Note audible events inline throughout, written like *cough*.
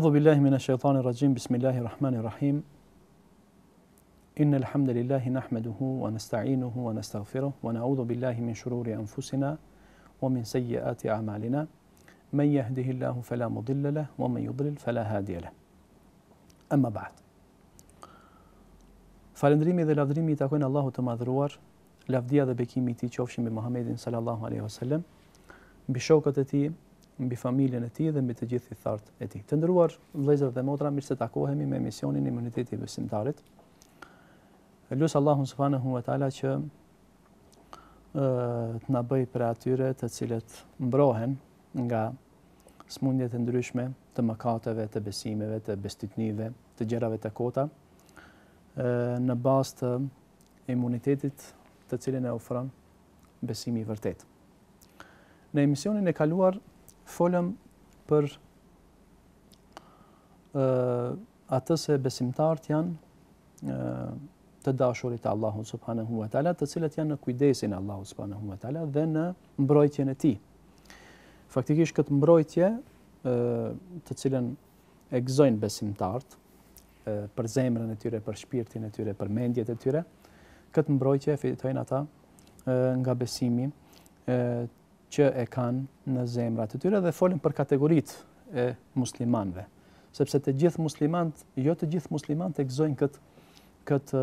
أعوذ بالله من الشيطان الرجيم بسم الله الرحمن الرحيم إن الحمد لله نحمده ونستعينه ونستغفره ونعوذ بالله من شرور أنفسنا ومن سيئات أعمالنا من يهده الله فلا مضل له ومن يضلل فلا هادي له أما بعد Falëndrimi dhe lavdrimi i الله تماذروار لفديا ذا lavdia dhe bekimi i tij qofshin mbi Muhamedit sallallahu mbi familjen e tij dhe mbi të gjithë i thart e tij. Të nderuar vëllezër dhe motra, mirë se takohemi me emisionin Imuniteti besimtarit. Elus Allahu subhanahu wa taala që ë të na bëj për atyre të cilët mbrohen nga smundjet e ndryshme të mëkateve, të besimeve, të besitnive, të gjërave të kota ë në bazë të imunitetit të cilin e ofron besimi i vërtetë. Në emisionin e kaluar folëm për uh, atë se besimtarët janë uh, të dashurit Allahu subhanahu wa taala, të cilët janë në kujdesin e Allahu subhanahu wa taala dhe në mbrojtjen e tij. Faktikisht këtë mbrojtje, ë, të cilën e gëzojnë besimtarët, për zemrën e tyre, për shpirtin e tyre, për mendjet e tyre, këtë mbrojtje e fitojnë ata ë nga besimi ë që e kanë në zemrat të tyre dhe folim për kategoritë e muslimanëve. Sepse të gjithë muslimant, jo të gjithë muslimant, e gëzojnë këtë këtë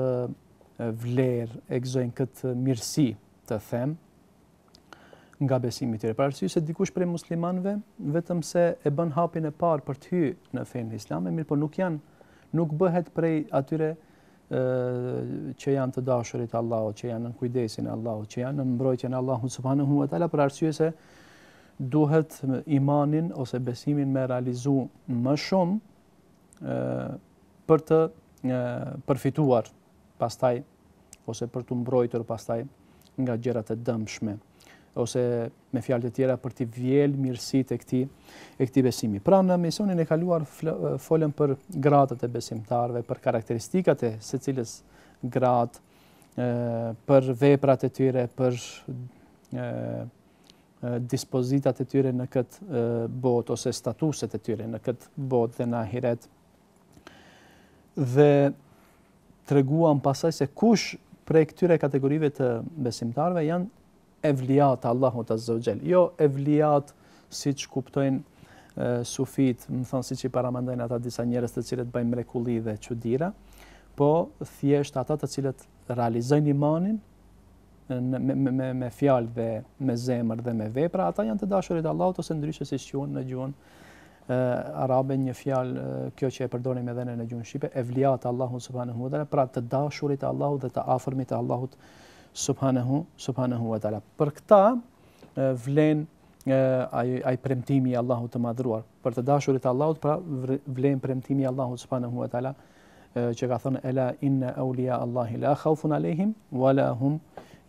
vlerë, e gëzojnë këtë mirësi të them nga besimi të tyre. Për arsye se dikush prej muslimanëve vetëm se e bën hapin e parë për të hyrë në fenë islame, mirë po nuk janë nuk bëhet prej atyre që janë të dashurit Allahut, që janë në kujdesin e Allahut, që janë në mbrojtjen e Allahut subhanahu wa taala për arsye se duhet imanin ose besimin me realizu më shumë për të e, përfituar pastaj ose për të mbrojtur pastaj nga gjërat e dëmshme ose me fjalë të tjera për të vjel mirësitë e këtij e këtij besimi. Pra në misionin e kaluar folëm për gradat e besimtarëve, për karakteristikat e secilës grad, për veprat e tyre, për dispozitat e tyre në këtë botë ose statuset e tyre në këtë botë dhe në hiret. Dhe treguam pasaj se kush prej këtyre kategorive të besimtarëve janë evliat Allahu ta Jall. Jo evliat siç kuptojnë sufit, më thon siç i paramendojnë ata disa njerëz të cilët bëjnë mrekulli dhe çudira, po thjesht ata të cilët realizojnë imanin në me me me fjalë dhe me zemër dhe me vepra, ata janë të dashurit të Allahut ose ndryshe siç quhen në gjuhën Uh, arabe një fjalë uh, kjo që e përdorim edhe ne në gjuhën shqipe evliat Allahu subhanahu wa taala pra të dashurit të Allahut dhe të afërmit të Allahut subhanahu subhanahu wa taala. Për këtë vlen ai ai premtimi i Allahut të madhruar. Për të dashurit të Allahut, pra vlen premtimi i Allahut subhanahu wa taala që ka thënë ela inna awliya Allahi la khawfun alehim wala hum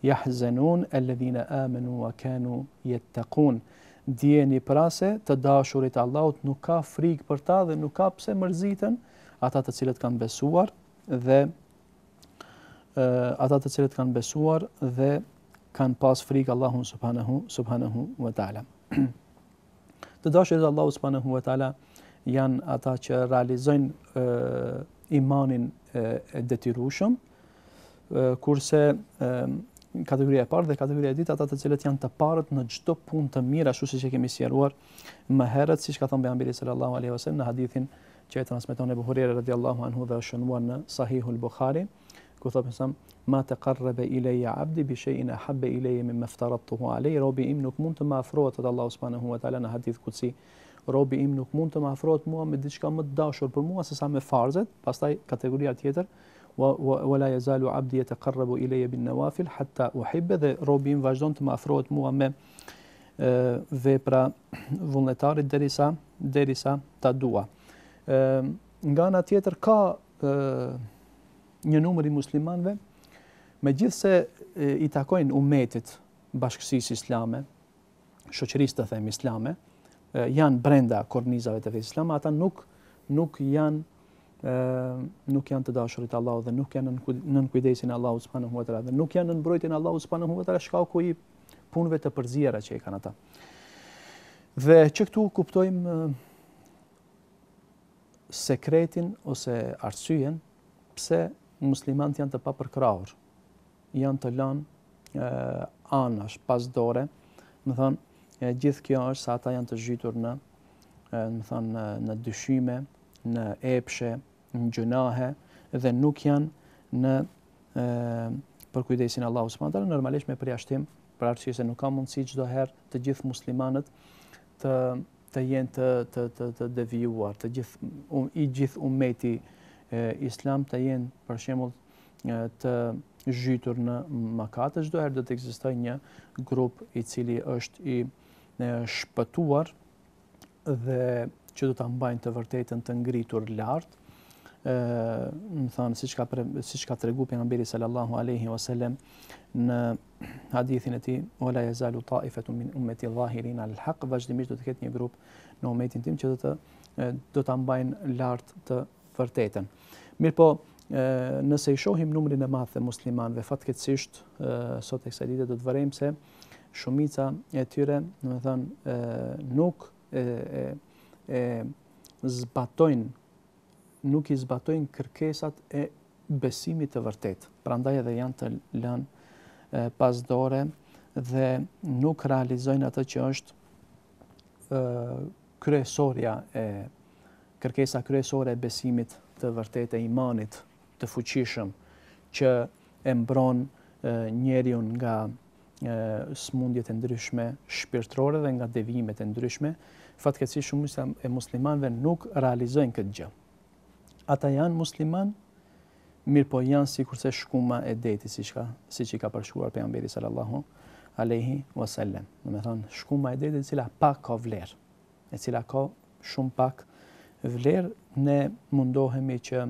yahzanun alladhina amanu wa kanu yattaqun. Dieni pra se të dashurit të Allahut nuk ka frikë për ta dhe nuk ka pse mërziten ata të cilët kanë besuar dhe ata të cilët kanë besuar dhe kanë pas frikë Allahun subhanahu subhanahu wa taala. *clears throat* Të dashurit Allahu subhanahu wa taala janë ata që realizojnë uh, imanin uh, e detyrushëm kurse uh, kategoria e parë dhe kategoria e dytë ata të cilët janë të parët në çdo punë të mirë ashtu siç e kemi sqaruar më herët siç ka thënë pejgamberi sallallahu alaihi wasallam në hadithin që e transmeton Ebu Huraira radhiyallahu anhu dhe është shënuar në Sahihul Bukhari ku tha pesam ma taqarraba ilayya 'abdi bi shay'in ahabba ilayya mimma aftaradtuhu 'alayhi robi im nuk mund të më afrohet at Allahu subhanahu wa ta'ala në hadith kutsi robi im nuk mund të më afrohet mua me diçka më të dashur për mua sesa me farzet pastaj kategoria tjetër wa wala yazalu 'abdi yataqarrabu ilayya bin nawafil hatta uhibba dhe robi im vazhdon të më afrohet mua me vepra vullnetarit derisa derisa ta dua. Ëm nga ana tjetër ka një numër i muslimanëve, megjithse i takojnë umetit bashkësisë islame, shoqërisë të them islame, janë brenda kornizave të fesë islame, ata nuk nuk janë ë nuk janë të dashurit Allahu dhe nuk janë nën kujdesin e Allahut subhanahu wa taala dhe nuk janë nën mbrojtjen e Allahut subhanahu wa taala shkaku i punëve të përzierra që e kanë ata. Dhe që këtu kuptojmë sekretin ose arsyen pse muslimant janë të papërkraur. Janë të lënë anash pas dore. Do thënë, gjithë kjo është sa ata janë të zhytur në, do thënë, në dyshime, në epshe, në gjunahe dhe nuk janë në për kujdesin e Allahut subhanallahu Normalisht me përjashtim për arsye se nuk ka mundësi çdo herë të gjithë muslimanët të të jenë të të të devijuar të gjithë um, i gjithë ummeti islam të jenë për shembull të zhytur në mëkate çdo herë do të ekzistojë një grup i cili është i shpëtuar dhe që do ta mbajnë të vërtetën të ngritur lart. ë më thon siç ka siç ka treguar pejgamberi sallallahu alaihi wasallam në hadithin e tij wala yazalu ta'ifatu min ummati dhahirin al-haq vazhdimisht do të ketë një grup në ummetin tim që do të do ta mbajnë lart të vërtetën. Mirë po, nëse i shohim numrin e madhë të muslimanve, fatkecisht, sot e kësa dite dhe të vërejmë se shumica e tyre, në më thënë, nuk e zbatojnë, nuk i zbatojnë kërkesat e besimit të vërtetë. Pra ndaj edhe janë të lënë pas dore dhe nuk realizojnë atë që është kërkesat kryesoria e kërkesa kryesore e besimit të vërtetë e imanit të fuqishëm që e mbron njerin nga smundjet e ndryshme shpirtërore dhe nga devijimet e ndryshme fatkeqësisht shumë e muslimanëve nuk realizojnë këtë gjë. Ata janë musliman, mirëpo janë sikurse shkuma e detit, siç ka, siç i ka përshkruar pejgamberi sallallahu alaihi wasallam. Në me thonë shkuma e detit e cila pak ka vlerë, e cila ka shumë pak vlerë, ne mundohemi që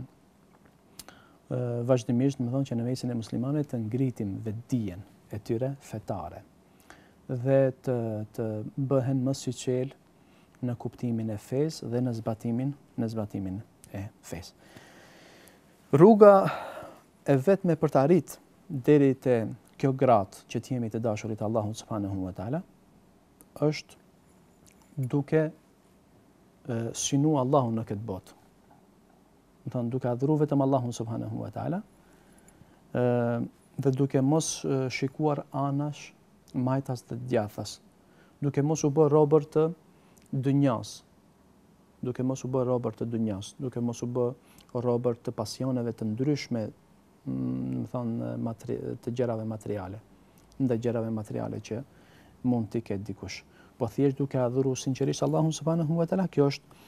vazhdimisht, më thonë që në mesin e muslimanit të ngritim vetdijen e tyre fetare dhe të, të bëhen më syqel në kuptimin e fesë dhe në zbatimin, në zbatimin e fesë. Rruga e vetme për të arrit deri te kjo gratë që të jemi të dashurit Allahut subhanahu wa taala është duke synu Allahun në këtë botë. Do thonë duke adhuru vetëm Allahun subhanahu wa taala, ë dhe duke mos shikuar anash majtas të djathas, duke mos u bërë robër të dënyas, duke mos u bërë robër të dënyas, duke mos u bërë robër të pasioneve të ndryshme, do mm, thonë të gjërave materiale, ndaj gjërave materiale që mund t'i ketë dikush po thjesht duke adhuru sinqerisht Allahun subhanahu wa taala, kjo është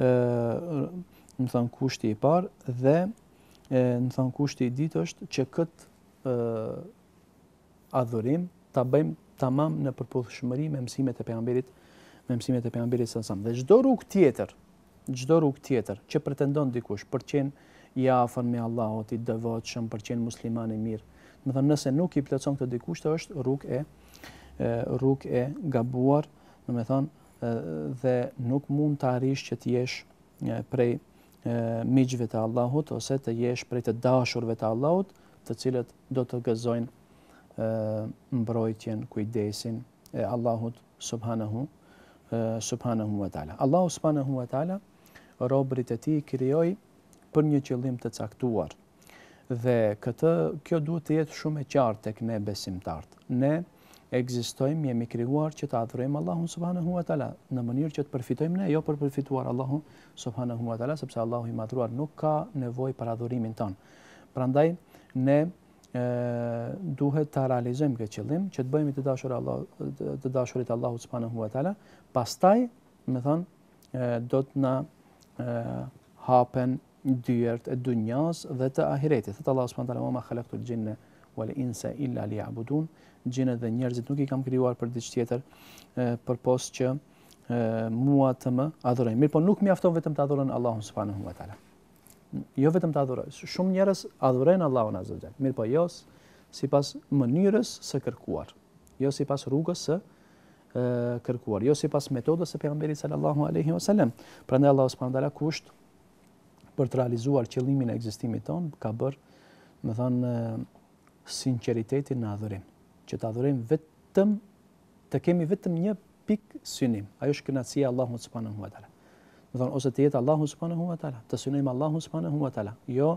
ë, do të them kushti i parë dhe ë, do të them kushti i dytë është që kët ë adhurim ta bëjmë tamam në përputhshmëri me mësimet e pejgamberit, me mësimet e pejgamberit sallallahu alaihi dhe çdo rrugë tjetër, çdo rrugë tjetër që pretendon dikush për të qenë i afër me Allahut i devotshëm, për të qenë musliman i mirë, do të nëse nuk i plotson këtë dikush, është rrugë e rrugë e gabuar, do të thonë dhe nuk mund të arrish që të jesh prej miqve të Allahut ose të jesh prej të dashurve të Allahut, të cilët do të gëzojnë mbrojtjen, kujdesin e Allahut subhanahu subhanahu wa taala. Allahu subhanahu wa taala robrit e tij krijoi për një qëllim të caktuar. Dhe këtë kjo duhet të jetë shumë e qartë tek ne besimtarët. Ne ekzistojmë, jemi krijuar që të adhurojmë Allahun subhanahu wa taala në mënyrë që të përfitojmë ne, jo për përfituar Allahun subhanahu wa taala, sepse Allahu i madhruar nuk ka nevojë për adhurimin ton. Prandaj ne ë duhet ta realizojmë këtë qëllim, që të bëhemi të dashur Allah të dashurit Allahu subhanahu wa taala. Pastaj, më thon, do të na hapen dyert e dunjas dhe të ahiretit. Thet Allahu subhanahu wa taala: "Ma khalaqtul jinna wal insa illa liya'budun." gjinët dhe njerëzit nuk i kam krijuar për diçtë tjetër për postë që mua të më adhurojnë. Mirë, po nuk mjafton vetëm të adhurojnë Allahun subhanahu wa taala. Jo vetëm të adhurojnë, shumë njerëz adhurojnë Allahun azza wa jall. Mirë, po jo sipas mënyrës së kërkuar, jo sipas rrugës së kërkuar, jo sipas metodës së pejgamberit sallallahu alaihi wasallam. Prandaj Allahu subhanahu wa taala kusht për të realizuar qëllimin e ekzistimit ton ka bërë, më thon, sinqeritetin në adhurim që të adhurojmë vetëm të kemi vetëm një pikë synim. Ajo është kënaqësia e Allahut subhanahu wa taala. Do thonë ose të jetë Allahu subhanahu wa taala, të synojmë Allahun subhanahu wa taala. Jo,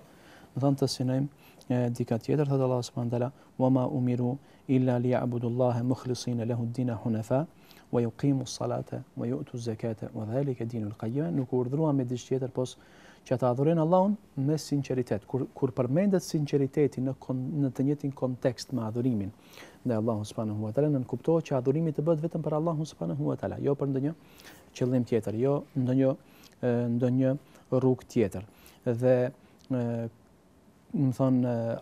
do thonë të synojmë dika tjetër thotë Allahu subhanahu wa taala, "Wa ma umiru illa liya'budullaha mukhlisina lahu ad-dina hunafa wa yuqimu as-salata wa yu'tu az-zakata wa dhalika dinul qayyim." Nuk urdhëruam me diçtjetër posa që ata adhurojnë Allahun me sinqeritet. Kur kur përmendet sinqeriteti në në të njëjtin kontekst me adhurimin ndaj Allahut subhanahu wa taala, nën kuptohet që adhurimi të bëhet vetëm për Allahun subhanahu wa taala, jo për ndonjë qëllim tjetër, jo ndonjë ndonjë rrugë tjetër. Dhe e, më thon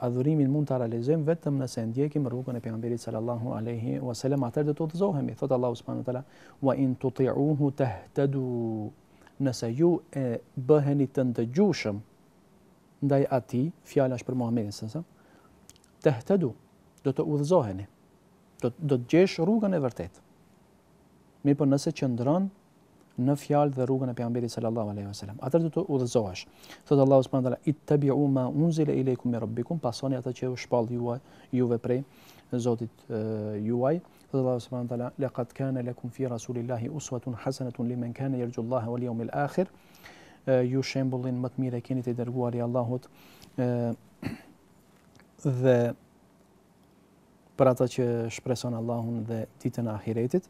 adhurimin mund ta realizojmë vetëm nëse ndjekim rrugën e pejgamberit sallallahu alaihi wasallam atër do të udhzohemi thot Allahu subhanahu wa taala wa in tuti'uhu tahtadu nëse ju e bëheni të ndëgjushëm ndaj ati, fjala është për Muhammedin sënë, të hëtëdu, do të udhëzoheni, do, do të gjesh rrugën e vërtet. Mi për po nëse që ndërën në fjalë dhe rrugën e pejgamberit sallallahu alaihi wasallam. Atëherë do të udhëzohesh. Thot Allahu subhanahu wa taala: "Ittabi'u ma unzila ilaykum min rabbikum", pasoni atë që u shpall juaj, juve prej Zotit juaj. Dhe Allah subhanahu wa taala, "Laqad kana lakum fi Rasulillahi uswatun hasanatun liman kana yarjullaha wal yawmil akhir." Ju shembullin më të mirë e keni të dërguari Allahut. dhe për ata që shpreson Allahun dhe ditën e ahiretit.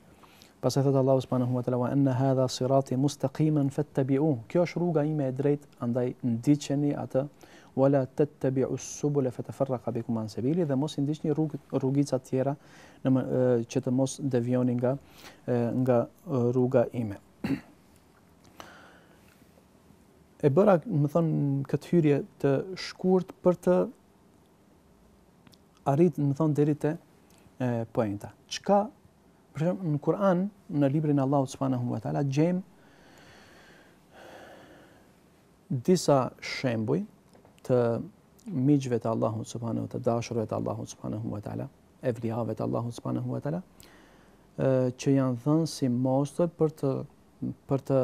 Pastaj thot Allahu subhanahu wa taala, "Wa anna hadha sirati mustaqiman fattabi'u." Kjo është rruga ime e drejtë, andaj ndiqeni atë wala tattabi'u as-subula fatafarraqa bikum an sabili dhe mos i ndiqni rrugica të tjera në e, që të mos devioni nga nga rruga ime. e bëra, më thon, këtë hyrje të shkurt për të arrit, më thon, deri te poenta. Çka për shemb në Kur'an, në librin e Allahut subhanahu wa taala, gjem disa shembuj të miqve të Allahut subhanahu te dashurve të Allahut subhanahu te ala evliave të Allahut subhanahu te ala që janë dhënë si mostë për të për të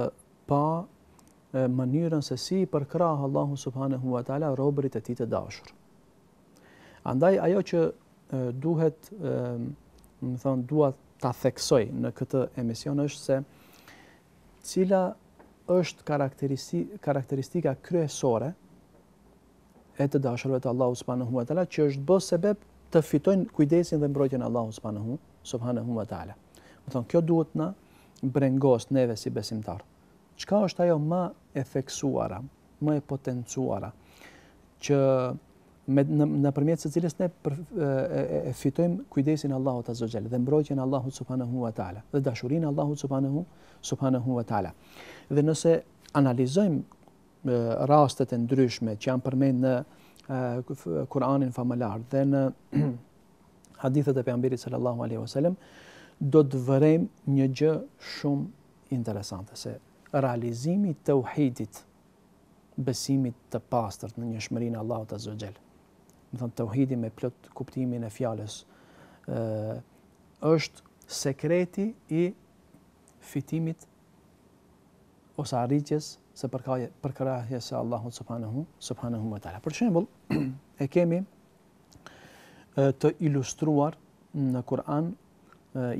pa mënyrën se si i përkrah Allahu subhanahu wa taala robrit e tij të dashur. Andaj ajo që e, duhet, do të dua ta theksoj në këtë emision është se cila është karakteristika kryesore e të dashurve të Allahu subhanahu wa taala që është bërë sebeb të fitojnë kujdesin dhe mbrojtjen e Allahut subhanahu subhanahu wa taala. Do të thonë kjo duhet na brengos neve si besimtar. Çka është ajo më e theksuara, më e potencuara që me nëpërmjet në së cilës ne për, e, e, e kujdesin Allahut azza xal dhe mbrojtjen Allahut subhanahu wa taala dhe dashurinë Allahut subhanahu subhanahu wa taala. Dhe nëse analizojmë rastet e ndryshme që janë përmendur në Kur'anin famalar dhe në *clears throat* hadithet e pejgamberit sallallahu alaihi wasallam do të vërem një gjë shumë interesante se realizimi i tauhidit besimit të pastërt në njëshmërinë e Allahut azza xel. Do thon tauhidi me plot kuptimin e fjalës ë është sekreti i fitimit ose arritjes se për kaje për krahje se Allahu subhanahu subhanahu wa taala. Për shembull, *clears throat* e kemi të ilustruar në Kur'an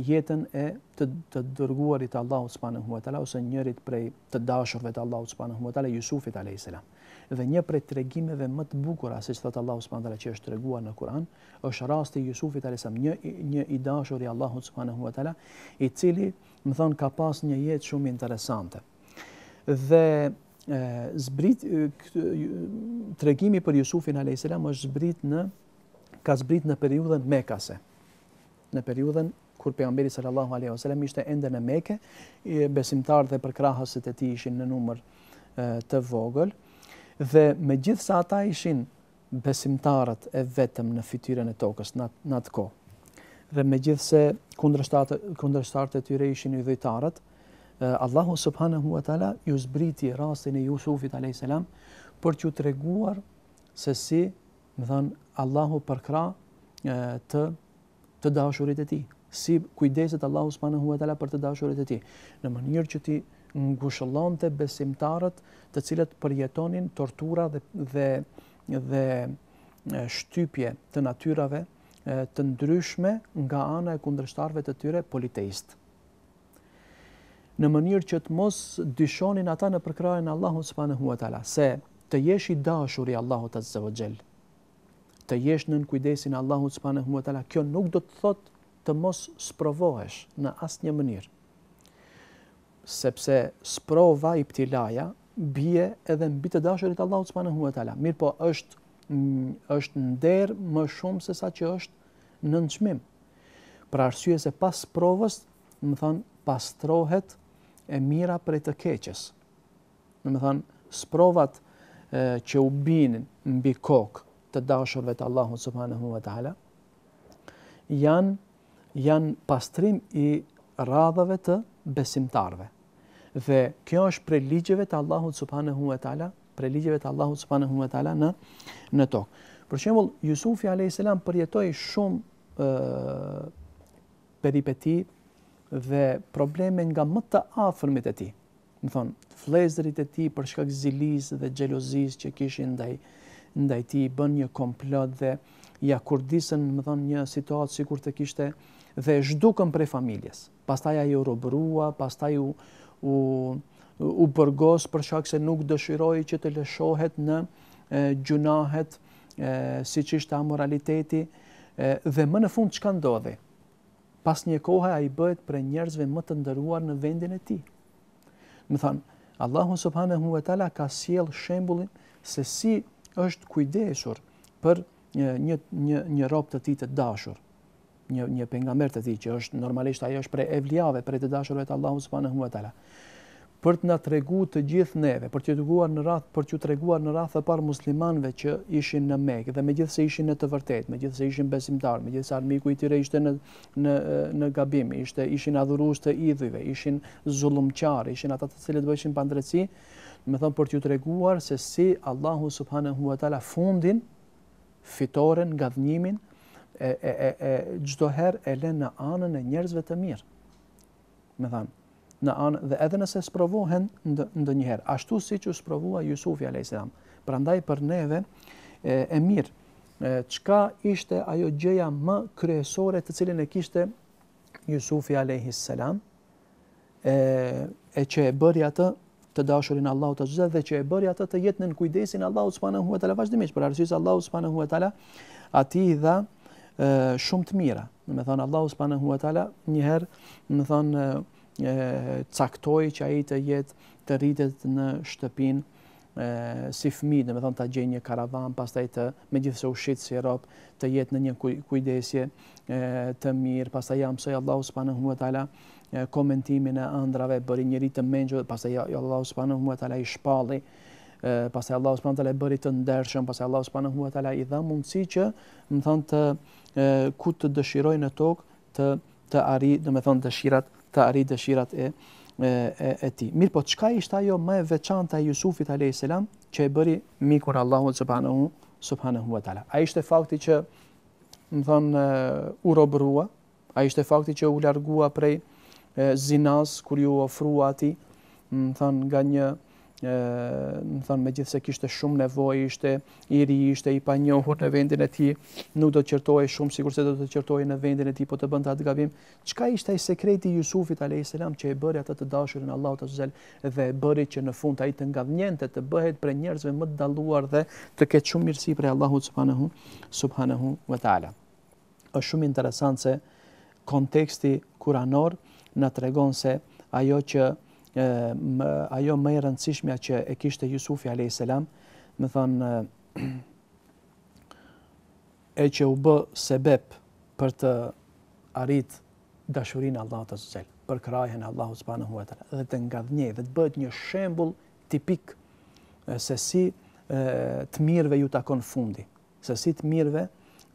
jetën e të, të dërguarit të Allahut subhanahu wa taala ose njërit prej të dashurve të Allahut subhanahu wa taala Yusufit alayhis salam. Dhe një prej tregimeve më të bukura siç thot Allahu subhanahu wa taala që është treguar në Kur'an, është rasti i Yusufit alayhis salam, një një i dashur i Allahut subhanahu wa taala, i cili, më thon, ka pas një jetë shumë interesante dhe zbrit tregimi për Jusufin a.s. është zbrit në ka zbrit në periudhën Mekase. Në periudhën kur pejgamberi sallallahu alaihi wasallam ishte ende në Mekë, besimtarët dhe përkrahësit e tij ishin në numër të vogël dhe megjithsa ata ishin besimtarët e vetëm në fytyrën e tokës në atë kohë. Dhe megjithse kundërshtarët kundërshtarët e tyre ishin udhëtarët, Eh, Allahu subhanahu wa taala ju zbriti rastin e Yusufit alayhis salam për t'ju treguar se si, më thon Allahu përkra eh, të të dashurit e tij, si kujdeset Allahu subhanahu wa taala për të dashurit e tij, në mënyrë që ti ngushëllonte besimtarët, të cilët përjetonin tortura dhe dhe dhe eh, shtypje të natyrave të ndryshme nga ana e kundërshtarëve të tyre politeistë në mënyrë që të mos dyshonin ata në Allahu Allahut subhanahu wa taala. Se të jesh i dashur i Allahut azza wa jall, të jesh nën kujdesin e Allahut subhanahu wa taala, kjo nuk do të thotë të mos sprovohesh në asnjë mënyrë. Sepse sprova i ptilaja bie edhe mbi të dashurit Allahut subhanahu wa taala. Mirpo është mm, është nder më shumë se sa që është në çmim. Për arsye se pas provës, më thon pastrohet e mira për e të keqes. Në më thënë, sprovat e, që u binin në bikok të dashurve të Allahu subhanahu wa ta'ala, janë jan pastrim i radhave të besimtarve. Dhe kjo është prej ligjeve të Allahu subhanahu wa ta'ala, prej ligjeve të Allahu subhanahu wa ta'ala në, në tokë. Për shembull, Jusufi alayhis salam përjetoi shumë ë peripeti dhe probleme nga më të afërmit e tij. Më thon, vlezërit e tij për shkak zilisë dhe xhelozisë që kishin ndaj ndaj tij bën një komplot dhe ja kurdisën, më thon, një situatë sikur të kishte dhe zhdukën prej familjes. Pastaj ajo robrua, pastaj u u u përgos për shkak se nuk dëshiroi që të lëshohet në gjunahet siç si që ishte amoraliteti e, dhe më në fund që ka ndodhe? pas një kohë ai bëhet për njerëzve më të ndëruar në vendin e tij. Do thonë, Allahu subhanahu wa taala ka siel shembullin se si është kujdesur për një një një, një rob të tij të dashur, një një pejgamber të tij që është normalisht ajo është për evliave, për të dashurët e Allahu subhanahu wa taala për të na treguar të gjithë neve, për të treguar në radhë, për të treguar në radhë parë muslimanëve që ishin në Mekë dhe megjithëse ishin në të vërtetë, megjithëse ishin besimtarë, megjithëse armiku i tyre ishte në në në gabim, ishte ishin adhurues të idhujve, ishin zullumqarë, ishin ata të cilët bëheshin pa drejtësi, do të thonë për të treguar se si Allahu subhanahu wa taala fundin fitoren nga dhënimin e e e çdo herë e lën në anën e njerëzve të mirë. Me thënë, në anë dhe edhe nëse sprovohen ndonjëherë, ashtu siç u sprovua Jusufi alayhis salam. Prandaj për neve e, e mirë çka ishte ajo gjëja më kryesore të cilën e kishte Jusufi alayhis salam e e që e bëri atë të dashurin Allahu të Azza dhe që e bëri atë të jetë në kujdesin Allahu subhanahu wa taala vazhdimisht për arsyes Allahu subhanahu wa taala aty i dha shumë të mira. Do të thonë Allahu subhanahu wa taala një herë, do të thonë e, caktoj që a i të jetë të rritet në shtëpin si fmi, dhe me thonë të gjenjë një karavan, pas të i të me gjithëse u shqitë si Europë, të jetë në një kujdesje të mirë, pas të i amësoj Allahu s'pa në humë ala, komentimin e andrave, bëri njëri të menjë, pas të i Allahu s'pa në humë ala i shpalli, pas të i Allahu s'pa në ala i bëri të ndershëm, pas të i Allahu s'pa në humë ala i dha mundësi që, më thonë të ku të dëshiroj në tokë të, të ari, me thonë dëshirat të arritë dëshirat e, e, e, e ti. Mirë po, qka ishtë ajo më e veçanta e Jusufit a.s. që e bëri mikur Allahu subhanahu, subhanahu wa taala. A ishte fakti që, më thon u robrua, a ishte fakti që u largua prej e, zinas, ju ofrua ati, më thon nga një, në thonë me gjithë se kishte shumë nevoj, ishte i ri, ishte i panjohur në vendin e ti, nuk do të qërtoj shumë, sigur se do të qërtoj në vendin e ti, po të bënda të gabim. qka ishte i sekreti Jusufit a.s. që e bëri atë të dashurin Allah të zhel dhe e bëri që në fund të ngadhnjente nga vnjente të bëhet për njerëzve më të daluar dhe të ketë shumë mirësi për Allahu subhanahu, subhanahu wa ta'ala. është shumë interesant se konteksti kuranor na tregon se ajo që ajo më e rëndësishmja që e kishte Jusufi a.s. Më thonë e që u bë sebep për të arrit dashurin Allahut të zëllë, për krajhen Allahot subhanahu wa huetër, dhe të nga dhënje, dhe të bët një shembul tipik se si e, të mirëve ju takon fundi, se si të mirëve,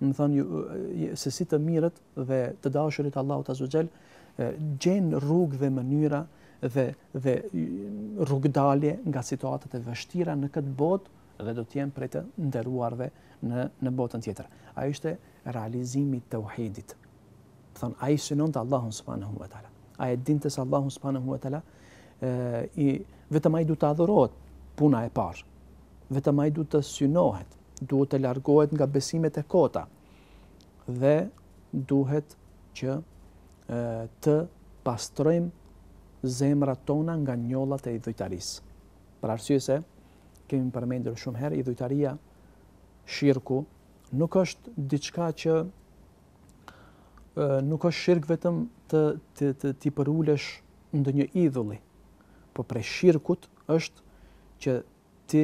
më thënë, se si të mirët dhe të dashurit Allahut të zëllë, gjenë rrugë dhe mënyra dhe dhe rrugdalje nga situatat e vështira në këtë botë dhe do të jenë prej të nderuarve në në botën tjetër. Ai ishte realizimi i tauhidit. Do thon ai synon te Allahu subhanahu wa taala. Ai e dinte se Allahu subhanahu wa taala e i vetëm ai duhet të adhurohet puna e parë. Vetëm ai duhet të synohet, duhet të largohet nga besimet e kota dhe duhet që të pastrojmë zemrat tona nga njollat e idhujtarisë. Për arsye se kemi përmendur shumë herë idhujtaria, shirku nuk është diçka që nuk është shirk vetëm të të të ti përulesh ndonjë idhulli, por për shirkut është që ti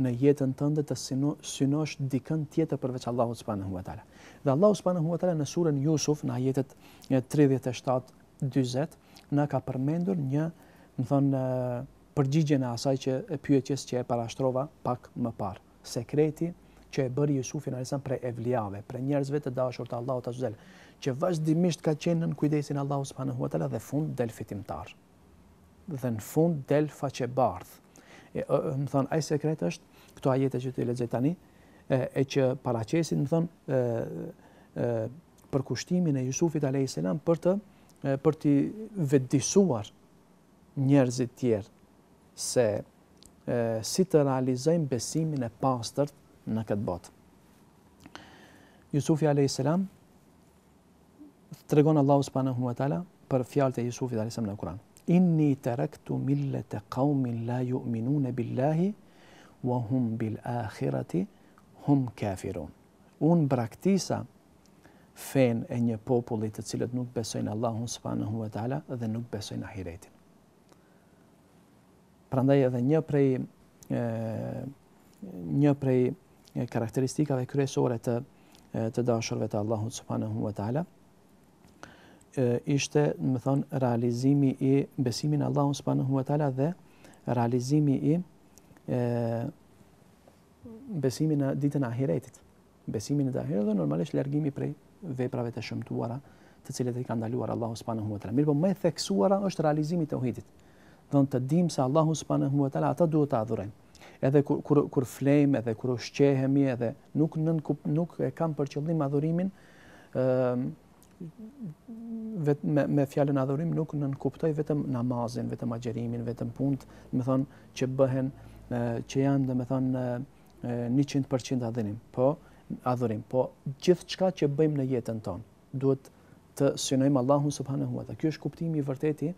në jetën tënde të synosh dikën tjetër përveç Allahut subhanahu wa taala. Dhe Allahu subhanahu wa taala në surën Yusuf në ajetet 37 40 në ka përmendur një, më thonë, përgjigje në asaj që e pyetjes që e parashtrova pak më parë. Sekreti që e bëri Jusufi në resan pre evliave, pre njerëzve të dashur të Allahu të zhuzel, që vazhdimisht ka qenë në kujdesin Allahu së panë huatela dhe fund del fitimtar. Dhe në fund del faqe bardh. E, më thonë, aj sekret është, këto ajete që të i lezë tani, e, e që paracesin, më thonë, e, për kushtimin e Jusufit a.s. për të, për të vetdijsuar njerëzit tjerë se si të analizojmë besimin e pastërt në këtë botë. Jusufi alayhiselam tregon Allahu subhanahu wa taala për fjalët e Jusufi a.s. në Kur'an. Inni taraktu millata qaumin la yu'minun billahi wa hum bil akhirati hum kafirun. Un braktisa fen e një populli të cilët nuk besojnë Allahun subhanahu wa taala dhe nuk besojnë ahiretin. Prandaj edhe një prej e, një prej karakteristikave kryesore të e, të dashurve të Allahut subhanahu wa taala ishte, do të thon, realizimi i besimin Allahun subhanahu wa taala dhe realizimi i e, besimin në ditën e ahiretit besimin në dahirë dhe normalisht lërgimi prej veprave të shëmtuara të cilat i ka ndaluar Allahu subhanahu wa taala. Mirpo më e theksuara është realizimi i tauhidit. Do të dim se Allahu subhanahu wa taala ata duhet ta adhurojmë. Edhe kur kur kur flejmë edhe kur ushqehemi edhe nuk nën nuk e kam për qëllim adhurimin ëm vetëm me, me fjalën adhurim nuk nën kuptoj vetëm namazin, vetëm agjerimin, vetëm punët, do të thonë që bëhen që janë do thonë 100% adhurim. Po, adhurim, po gjithë qka që bëjmë në jetën tonë, duhet të synojmë Allahun subhanahu wa ta. Kjo është kuptimi i vërteti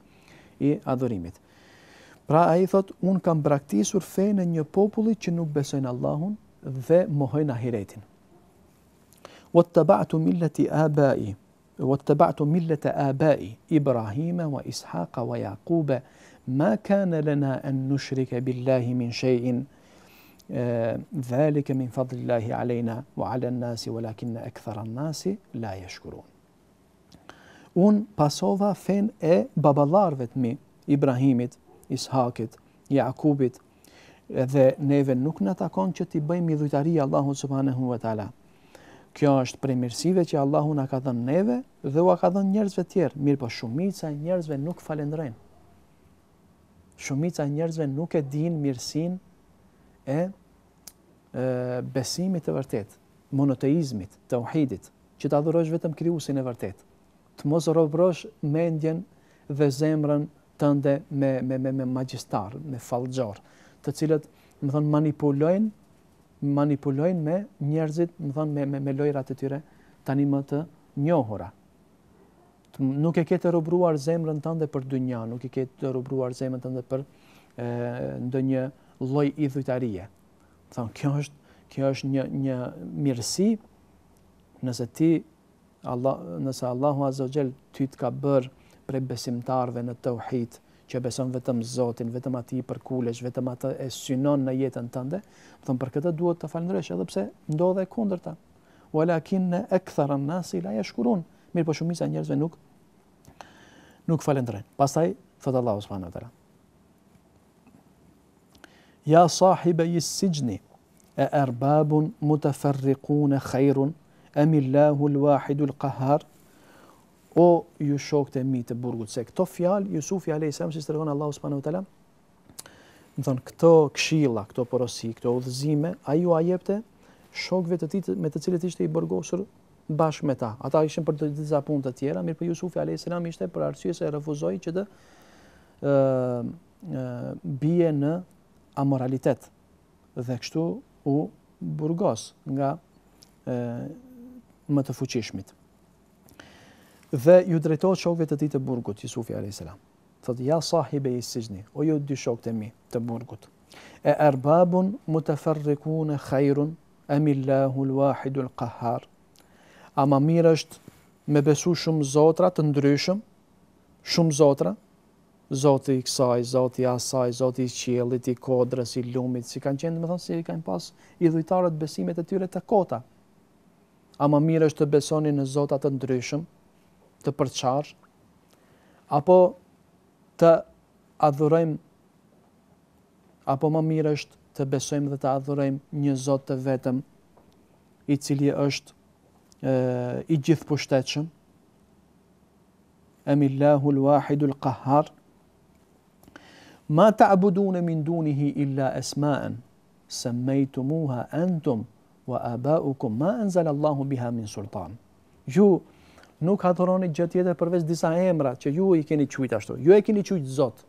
i adhurimit. Pra a i thot, unë kam braktisur fejnë një populli që nuk besojnë Allahun dhe mohojnë ahiretin. O të batu millet i abai, o të batu millet e abai, Ibrahime, wa Ishaqa, wa Jakube, ma kane lëna en nushrike billahi min shejin, dhalika min fadlillahi aleyna wa ala nasi wa lakinna ekthara nasi la e Un pasova fen e baballarve të mi, Ibrahimit, Ishakit, Jakubit, dhe neve nuk në takon që ti bëjmë i dhujtari Allahut subhanahu wa ta'ala. Kjo është prej mirësive që Allahu na ka dhënë neve dhe u a ka dhënë njerëzve tjerë, mirë po shumica e njerëzve nuk falendrejnë. Shumica e njerëzve nuk e dinë mirësinë e, besimit të vërtet, monoteizmit, të uhidit, që të adhurosh vetëm kriusin e vërtet, të mos robrosh mendjen dhe zemrën tënde me, me, me, me magjistar, me falgjor, të cilët, më thonë, manipulojnë, manipulojnë me njerëzit, më thonë, me, me, me lojrat e tyre tani më të njohura. Të, nuk e ketë robruar zemrën tënde për dënja, nuk e ketë robruar zemrën tënde për e, ndë një lloj idhujtarie. Thon kjo është kjo është një një mirësi nëse ti Allah nëse Allahu Azza wa ty të ka bër prej besimtarve në tauhid që beson vetëm Zotin, vetëm atij për kulesh, vetëm atë e synon në jetën tënde, thon për këtë duhet të falënderosh edhe pse ndodhe kundërta. Walakin akthara an-nas la yashkurun. Mirë, po shumica e njerëzve nuk nuk falënderojnë. Pastaj thot Allahu subhanahu wa taala: Ja sahibe i sijni, e erbabun mutafarrikun e khairun, emillahu l-wahidu l-qahar, o ju shok të mi të burgut, se këto fjal, Jusufi a.s. si së tërgonë Allahu s.w.t. Më thonë, këto kshila, këto porosi, këto udhëzime, a ju a jepte shokve të ti me të cilët ishte i burgosur bashkë me ta. Ata ishen për të disa punë të tjera, mirë për po Jusufi a.s. ishte për arsye se refuzoj që të uh, bje në amoralitet dhe kështu u burgos nga e, më të fuqishmit. Dhe ju drejtoj shokve të ti të burgut, Jisufi a.s. Thotë, ja sahibe i sëgjni, o ju jo dy shok të mi të burgut. E erbabun mu të ferriku në khajrun, emillahu l'wahidu l'kahar. Ama mirë është me besu shumë zotra të ndryshëm, shumë zotra, Zoti i kësaj, Zoti i asaj, Zoti i qiellit, i kodrës, i lumit, si kanë qenë, domethënë se si kanë pas i dhujtarët besimet e tyre të kota. A më mirë është të besoni në Zot të ndryshëm, të përçarr, apo të adhurojmë apo më mirë është të besojmë dhe të adhurojmë një Zot të vetëm i cili është e, i gjithë pushtetëshëm, emillahu l-wahidu l ma ta'budune min dunihi illa esma'en, semmejtumuha entum, wa abaukum, ma enzalallahu biha min sultan. Ju nuk hatëroni gjëtë jetër përvesh disa emra që ju i keni qujtë ashtu, ju e keni qujtë zotë.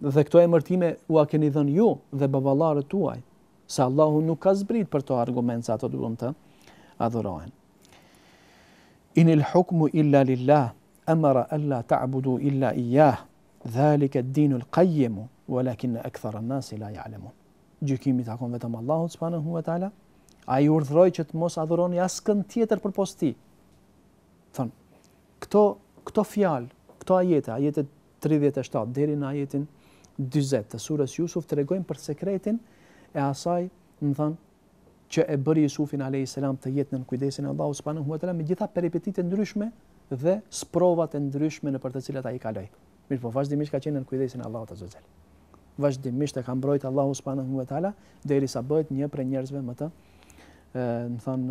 Dhe këto e mërtime u a keni dhenë ju dhe bëvalarët tuaj, se Allahu nuk ka zbrit për to argument sa të duhet të adhurohen. Inil hukmu illa lillah, amara alla ta'budu illa iyah Dhalik ad-din al-qayyim, walakin akthar an-nas la ya'lamun. Gjykimi takon vetëm Allah, subhanahu wa ta'ala. Ai urdhroi që të mos adhuroni askën tjetër për posti. Thon, këto këto fjalë, këto ajete, ajetet 37 deri në ajetin 40 të surës Yusuf tregojnë për sekretin e asaj, më thon, që e bëri Yusufin alayhis salam të jetë në kujdesin e Allahut subhanahu wa taala me gjitha peripetitë ndryshme dhe sprovat e ndryshme në për të cilat ai kaloi. Mirpo vazhdimisht ka qenë në kujdesin e Allahut azza Vazhdimisht e ka mbrojtur Allahu subhanahu wa taala derisa bëhet një prej njerëzve më të, ë, më thon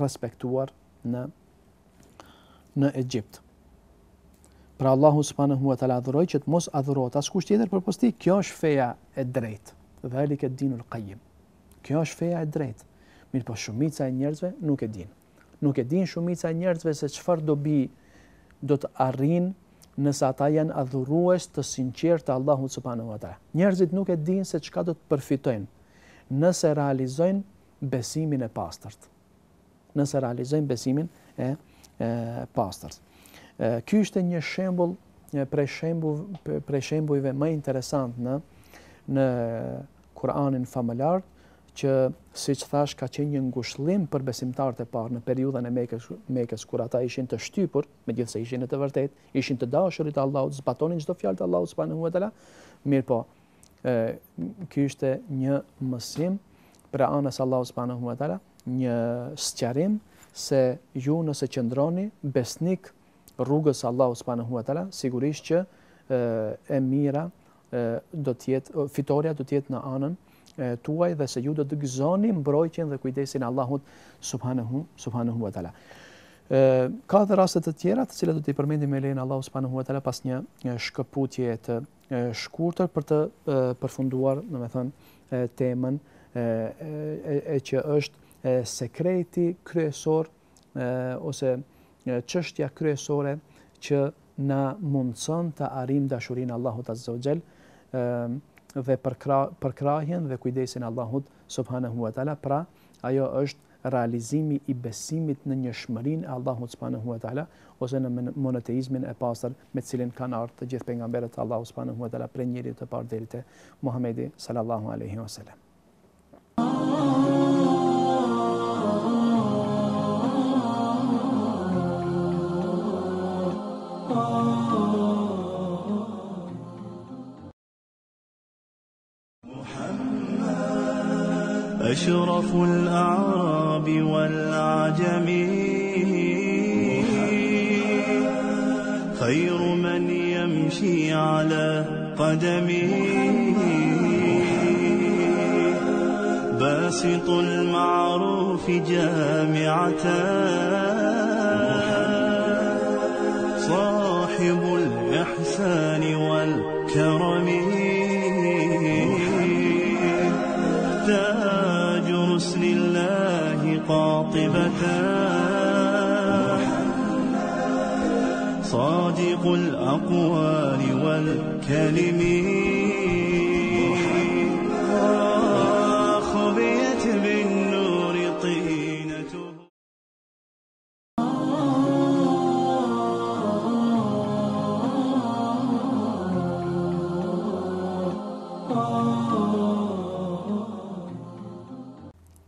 respektuar në në Egjipt. Për Allahu subhanahu wa taala dhuroi që të mos adhurohet askush tjetër për posti. Kjo është feja e drejtë. Dhe ai i ka dinul qaim. Kjo është feja e drejtë. Mirpo shumica e njerëzve nuk e dinë nuk e din shumica njerëzve se çfarë do bi do të arrin nëse ata janë adhurues të sinqertë të Allahut subhanahu wa taala. Njerëzit nuk e din se çka do të përfitojnë nëse realizojnë besimin e pastërt. Nëse realizojnë besimin e e pastërt. Ky është një shembull për shembull për shembujve më interesant në në Kur'anin famëlar, ë që si që thash ka qenë një ngushlim për besimtarët e parë në periudhën e mekës, mekës kur ata ishin të shtypur, me gjithë se ishin e të vërtet, ishin të dashurit Allahut, zbatonin qdo fjallë të Allahut, s'pa në huet ala, mirë po, kjo ishte një mësim për anës Allahut, s'pa në huet një sëqarim se ju nëse qëndroni besnik rrugës Allahut, s'pa në huet sigurisht që e, e mira e, do jetë fitoria do tjetë në anën, tuaj dhe se ju do të gëzoni mbrojtjen dhe kujdesin Allahut subhanahu subhanahu wa taala. Ë ka dhe raste të tjera të cilat do t'i përmendim me lehen Allahu subhanahu wa taala pas një shkëputje të shkurtër për të përfunduar, domethënë temën e, e, e që është e, sekreti kryesor e, ose çështja kryesore që na mundson të arrijm dashurinë Allahut azza wa xal. ë dhe për për krahjen dhe kujdesin Allahut subhanahu wa taala pra ajo është realizimi i besimit në njëshmërinë e Allahut subhanahu wa taala ose në monoteizmin e pastër me të cilin kanë ardhur të gjithë pejgamberët e Allahut subhanahu wa taala prej njerit të parë deri te Muhamedi sallallahu alaihi wasallam أشرف الأعراب والعجم خير من يمشي على قدمه باسط المعروف جامعتان خالق الأقوال والكلم خبيت بالنور طينته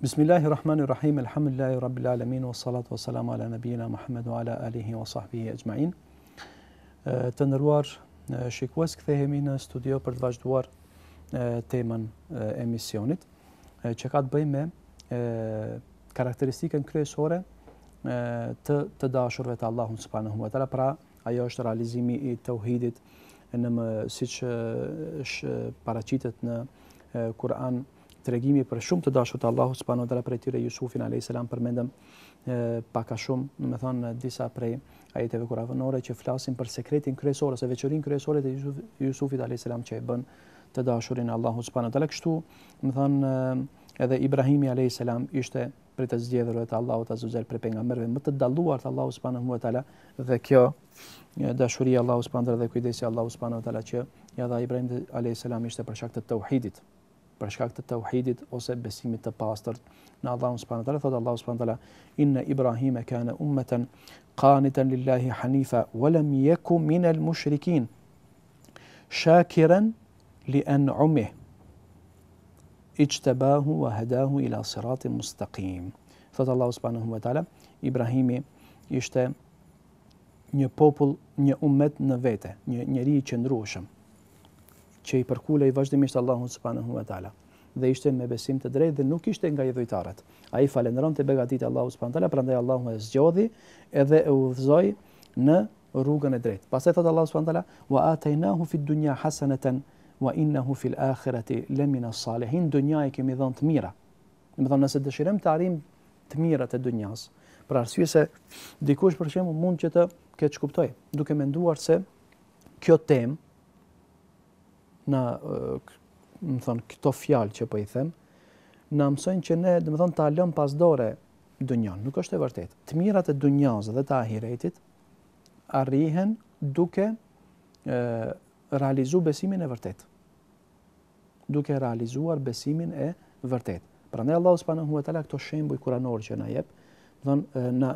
بسم الله الرحمن الرحيم الحمد لله رب العالمين والصلاة والسلام على نبينا محمد وعلى آله وصحبه أجمعين të ndëruar shikues, këthehemi në studio për të vazhduar temën emisionit, që ka të bëj me karakteristikën kryesore të, të dashurve të Allahun së panë humë. Tëra pra, ajo është realizimi i të uhidit në më si që paracitet në Kur'an, tregimi për shumë të dashur të Allahut subhanahu wa taala për tyre Yusufin alayhis salam përmendëm pak a shumë, do të thonë disa prej ajeteve kuranore që flasin për sekretin kryesor ose veçorinë kryesore të Yusufit alayhis salam që e bën të dashurin Allahut subhanahu wa taala. Kështu, do të thonë edhe Ibrahim alayhis salam ishte për të zgjedhurve të Allahut azza wa jall për pejgamberëve më të dalluar të Allahut subhanahu wa taala dhe kjo dashuria e Allahut subhanahu wa taala dhe kujdesi i Allahut subhanahu wa taala që ja dha Ibrahim alayhis salam ishte për shkak të tauhidit. për shkak të tauhidit ose besimit të pastërt në Allahun subhanahu teala thot Allahu subhanahu teala inna ibrahima kana ummatan qanitan lillahi hanifa wa lam yaku minal mushrikin shakiran li an'amihi ijtabahu wa hadahu ila siratin mustaqim thot Allahu subhanahu wa taala Ibrahimi ishte një popull, një ummet në vete, një njeri i qëndrueshëm, që i përkulej vazhdimisht Allahun subhanahu wa taala dhe ishte me besim të drejtë dhe nuk ishte nga idhujtarët. Ai falënderonte begatit Allahu subhanahu wa taala, prandaj Allahu e zgjodhi edhe e udhëzoi në rrugën e drejtë. Pastaj thot Allahu subhanahu wa taala: "Wa ataynahu fi dunya hasanatan wa innahu fil akhirati lamina salihin." Dunya e kemi dhënë të mira. Do të thonë nëse dëshirojmë të arrijmë të mira të dunjas, për arsye se dikush për shembull mund që të ketë çkuptoj, duke menduar se kjo temë na më thon këto fjalë që po i them na mësojnë që ne do të thon ta lëm pas dore dunjon nuk është e vërtetë të mirat e dunjos dhe të ahiretit arrihen duke e, realizu besimin e vërtet duke realizuar besimin e vërtet prandaj Allahu subhanahu wa taala këto shembuj kuranor që na jep do thon na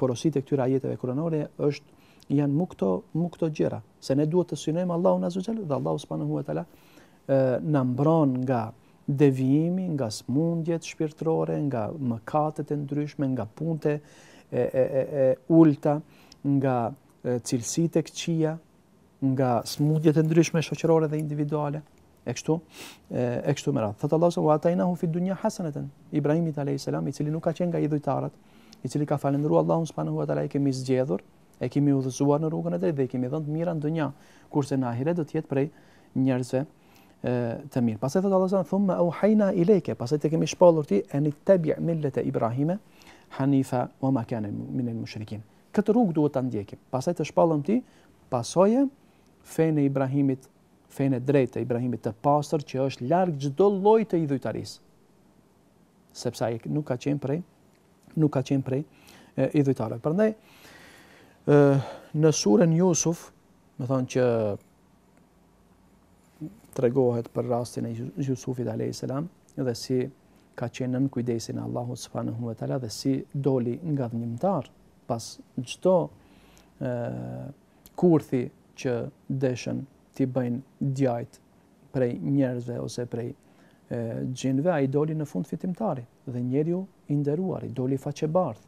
porositë këtyra ajeteve kuranore është janë mu këto mu këto gjëra se ne duhet të synojmë Allahun azza xal dhe Allahu subhanahu wa taala na mbron nga devijimi, nga smundjet shpirtërore, nga mëkatet e ndryshme, nga punte e e e e ulta, nga cilësitë e këqia, nga smundjet e ndryshme shoqërore dhe individuale e kështu e kështu me radhë. Thot Allahu subhanahu wa taala fi dunya hasanatan. Ibrahimit alayhis salam i cili nuk ka qenë nga idhujtarët, i cili ka falendëruar Allahun subhanahu wa taala i kemi zgjedhur, e kemi udhëzuar në rrugën e drejtë dhe i kemi dhënë të mira në kurse në ahiret do të jetë prej njerëzve të mirë. Pastaj thot Allahu subhanahu wa taala, thumma ohayna ileyke, pastaj te kemi shpallur ti ani tabi millete Ibrahime, hanifa wa ma kana min al mushrikin. Këtë rrugë duhet ta ndjekim. Pastaj të shpallëm ti pasojë fenë e Ibrahimit, fenë e drejtë e Ibrahimit të pastër që është larg çdo lloj të idhujtarisë, Sepse ai nuk ka qenë prej nuk ka qenë prej idhujtarëve. Prandaj, në surën Yusuf, me thonë që të regohet për rastin e Jusufit a.s. dhe si ka qenë në në kujdesin Allahu së fa në huve dhe si doli nga dhëmimtar pas gjitho kurthi që deshen t'i bëjnë djajt prej njerëzve ose prej gjinve, a i doli në fund fitimtari dhe njerëju inderuar, i doli faqe bardhë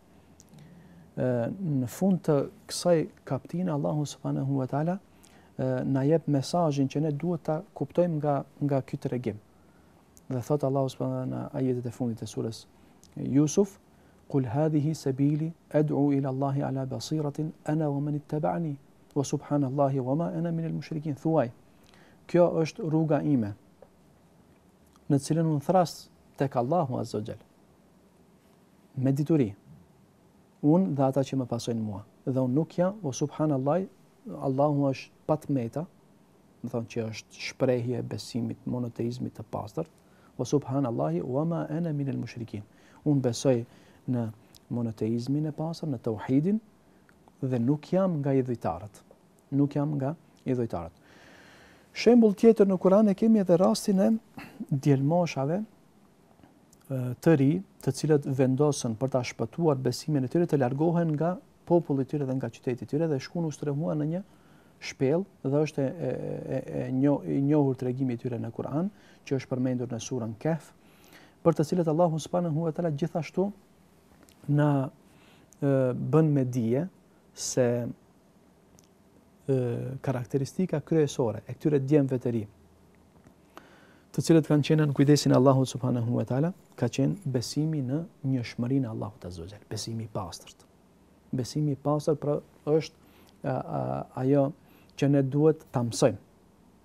në fund të kësaj kaptine Allahu subhanahu wa taala na jep mesazhin që ne duhet ta kuptojmë nga nga ky tregim. Dhe thot Allahu subhanahu në ajetet e fundit të surës Yusuf, "Qul hadhihi sabili ad'u ila Allahi ala basiratin ana wa man ittaba'ani wa subhanallahi wa ma ana min al-mushrikin." Thuaj, "Kjo është rruga ime, në cilën un thras tek Allahu azza xal." Me unë dhe ata që më pasojnë mua. Dhe unë nuk jam, o subhanallaj, Allahu është patmeta, më thonë që është shprejhje e besimit, monoteizmit të pastërt, o subhanallaj, o ma min al-mushrikeen. Unë besoj në monoteizmin e pasër, në të uhidin, dhe nuk jam nga idhujtarët. Nuk jam nga idhujtarët. Shembul tjetër në Kurane kemi edhe rastin e djelmoshave, të ri, të cilët vendosen për ta shpëtuar besimin e tyre të largohen nga populli i tyre dhe nga qyteti i tyre dhe shkuan ushtrohuan në një shpellë dhe është e e e i njohur tregimi i tyre në Kur'an, që është përmendur në surën Kehf, për të cilët Allahu subhanahu wa taala gjithashtu na e, bën me dije se e, karakteristika kryesore e këtyre djemve të ri të cilët kanë qenë në kujdesin Allahut subhanahu wa taala ka qenë besimi në një shmërinë Allahut Azogel, besimi pastërt. Besimi pastërt pra është a, a, ajo që ne duhet të mësojmë,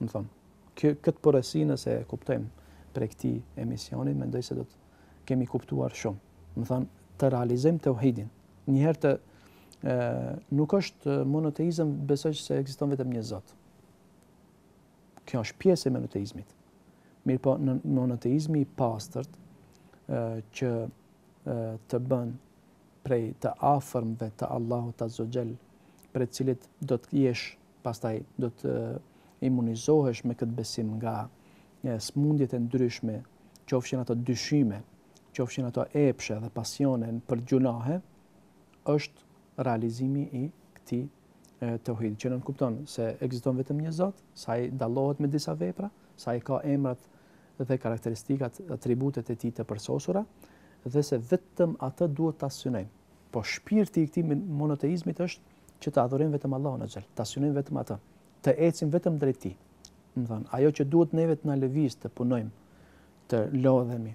më thonë. Kë, këtë përësi nëse kuptojmë prej këti emisionit, me ndoj se do të kemi kuptuar shumë. Më thonë, të realizim të uhidin. Njëherë të e, nuk është monoteizm besoj se eksiston vetëm një zotë. Kjo është pjesë e monoteizmit. Mirë po, në monoteizmi pastërt, që të bën prej të afërm të Allahu të azogjel, për e cilit do të jesh, pastaj do të imunizohesh me këtë besim nga smundjet e ndryshme, që ofshin ato dyshime, që ofshin ato epshe dhe pasione për gjunahe, është realizimi i këti të Që nuk kupton se egziton vetëm një zotë, sa i dalohet me disa vepra, sa i ka emrat dhe karakteristikat, atributet e ti të përsosura, dhe se vetëm atë duhet të asynojmë. Po shpirti i këti monoteizmit është që të adhurojmë vetëm Allah në gjelë, të asynojmë vetëm atë, të ecim vetëm drejt ti. Më thonë, ajo që duhet neve të na levis të punojmë, të lodhemi,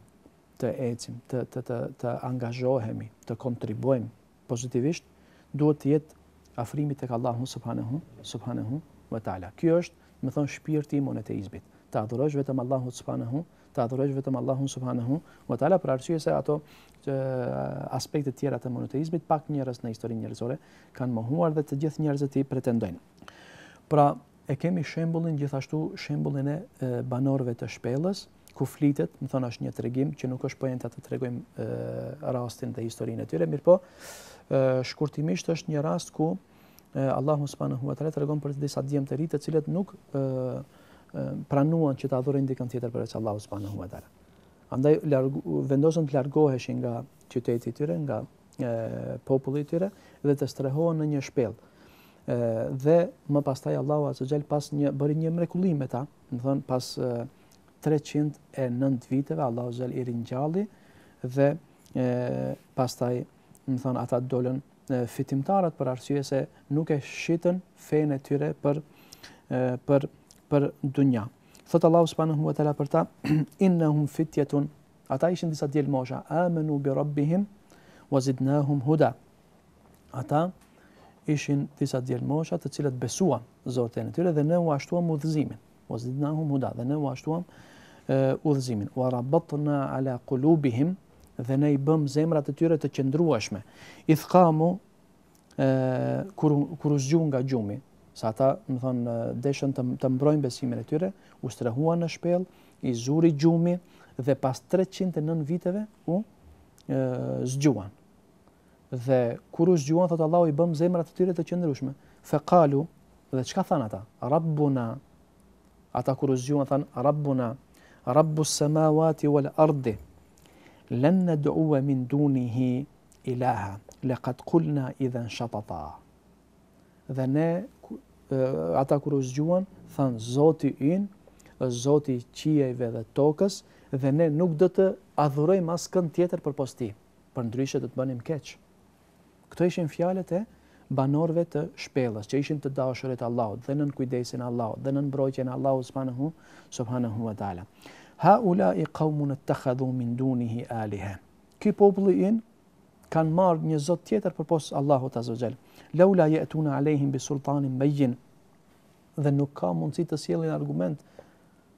të ecim, të, të, të, të angazhohemi, të kontribuojmë pozitivisht, duhet të jetë afrimit e ka Allah në subhanahu, subhanahu vëtala. Kjo është, më thonë, shpirti i monoteizmit të adhurosh vetëm Allahun subhanahu të adhurosh vetëm Allahun subhanahu wa taala për arsye se ato eh, aspektet tjera të monoteizmit pak njerëz në historinë njerëzore kanë mohuar dhe të gjithë njerëzit i pretendojnë. Pra, e kemi shembullin gjithashtu shembullin e banorëve të shpellës ku flitet, më thonë është një tregim që nuk është poenta të tregojmë rastin dhe historinë e tyre, mirëpo shkurtimisht është një rast ku Allahu subhanahu wa taala tregon për disa djemtë të të cilët nuk pranuan që të adhurojnë dikën tjetër përveç Allahu subhanahu wa taala. Andaj vendosën të largoheshin nga qyteti i tyre, nga e, populli i tyre dhe të strehohen në një shpellë. ë dhe më pastaj Allahu azza xal pas një bëri një mrekullim me ta, do thon pas e, 309 viteve Allahu azza i ringjalli dhe ë pastaj do thon ata dolën fitimtarët për arsye se nuk e shitën fenë e tyre për për për dunja. Thotë Allahu subhanahu wa taala për ta, *clears throat* innahum fityatun. Ata ishin disa djalë mosha, amanu bi rabbihim wa zidnahum huda. Ata ishin disa djalë mosha të cilët besuan Zotin e tyre dhe ne u ashtuam udhëzimin. Wa zidnahum huda, dhe ne u ashtuam uh, udhëzimin. Wa rabatna ala qulubihim dhe ne i bëm zemrat e tyre të qëndrueshme. Ithqamu uh, kur kur u zgjua nga gjumi, sa ata, më thonë, deshën të, mbrojnë besimin e tyre, u strehuan në shpel, i zuri gjumi, dhe pas 309 viteve u zgjuan. Dhe kur u zgjuan, thotë Allahu i bëm zemrat të tyre të qëndrushme, fekalu, dhe qka than ata? Rabbuna, ata kur u zgjuan, than, Rabbuna, Rabbus sëmawati wal ardi, lën në duua min dunihi ilaha, le katkullna idhen shatata. Dhe ne ata kur u zgjuan, than Zoti ynë, Zoti i qiejve dhe tokës, dhe ne nuk do të adhurojmë askën tjetër për posti. Për ndryshe do të bënim keq. Kto ishin fjalët e banorëve të shpellës, që ishin të dashur të Allahut, dhe nën kujdesin e Allahut, dhe nën mbrojtjen e Allahut subhanahu, subhanahu wa taala. Ha ula i qawmun attakhadhu min dunihi alihah. Ki popullin kanë marrë një zot tjetër përpos Allahu Azza Xal. Laula ya'tuna alejhim bi sultanin bayyin. Dhe nuk ka mundësi të sjellin argument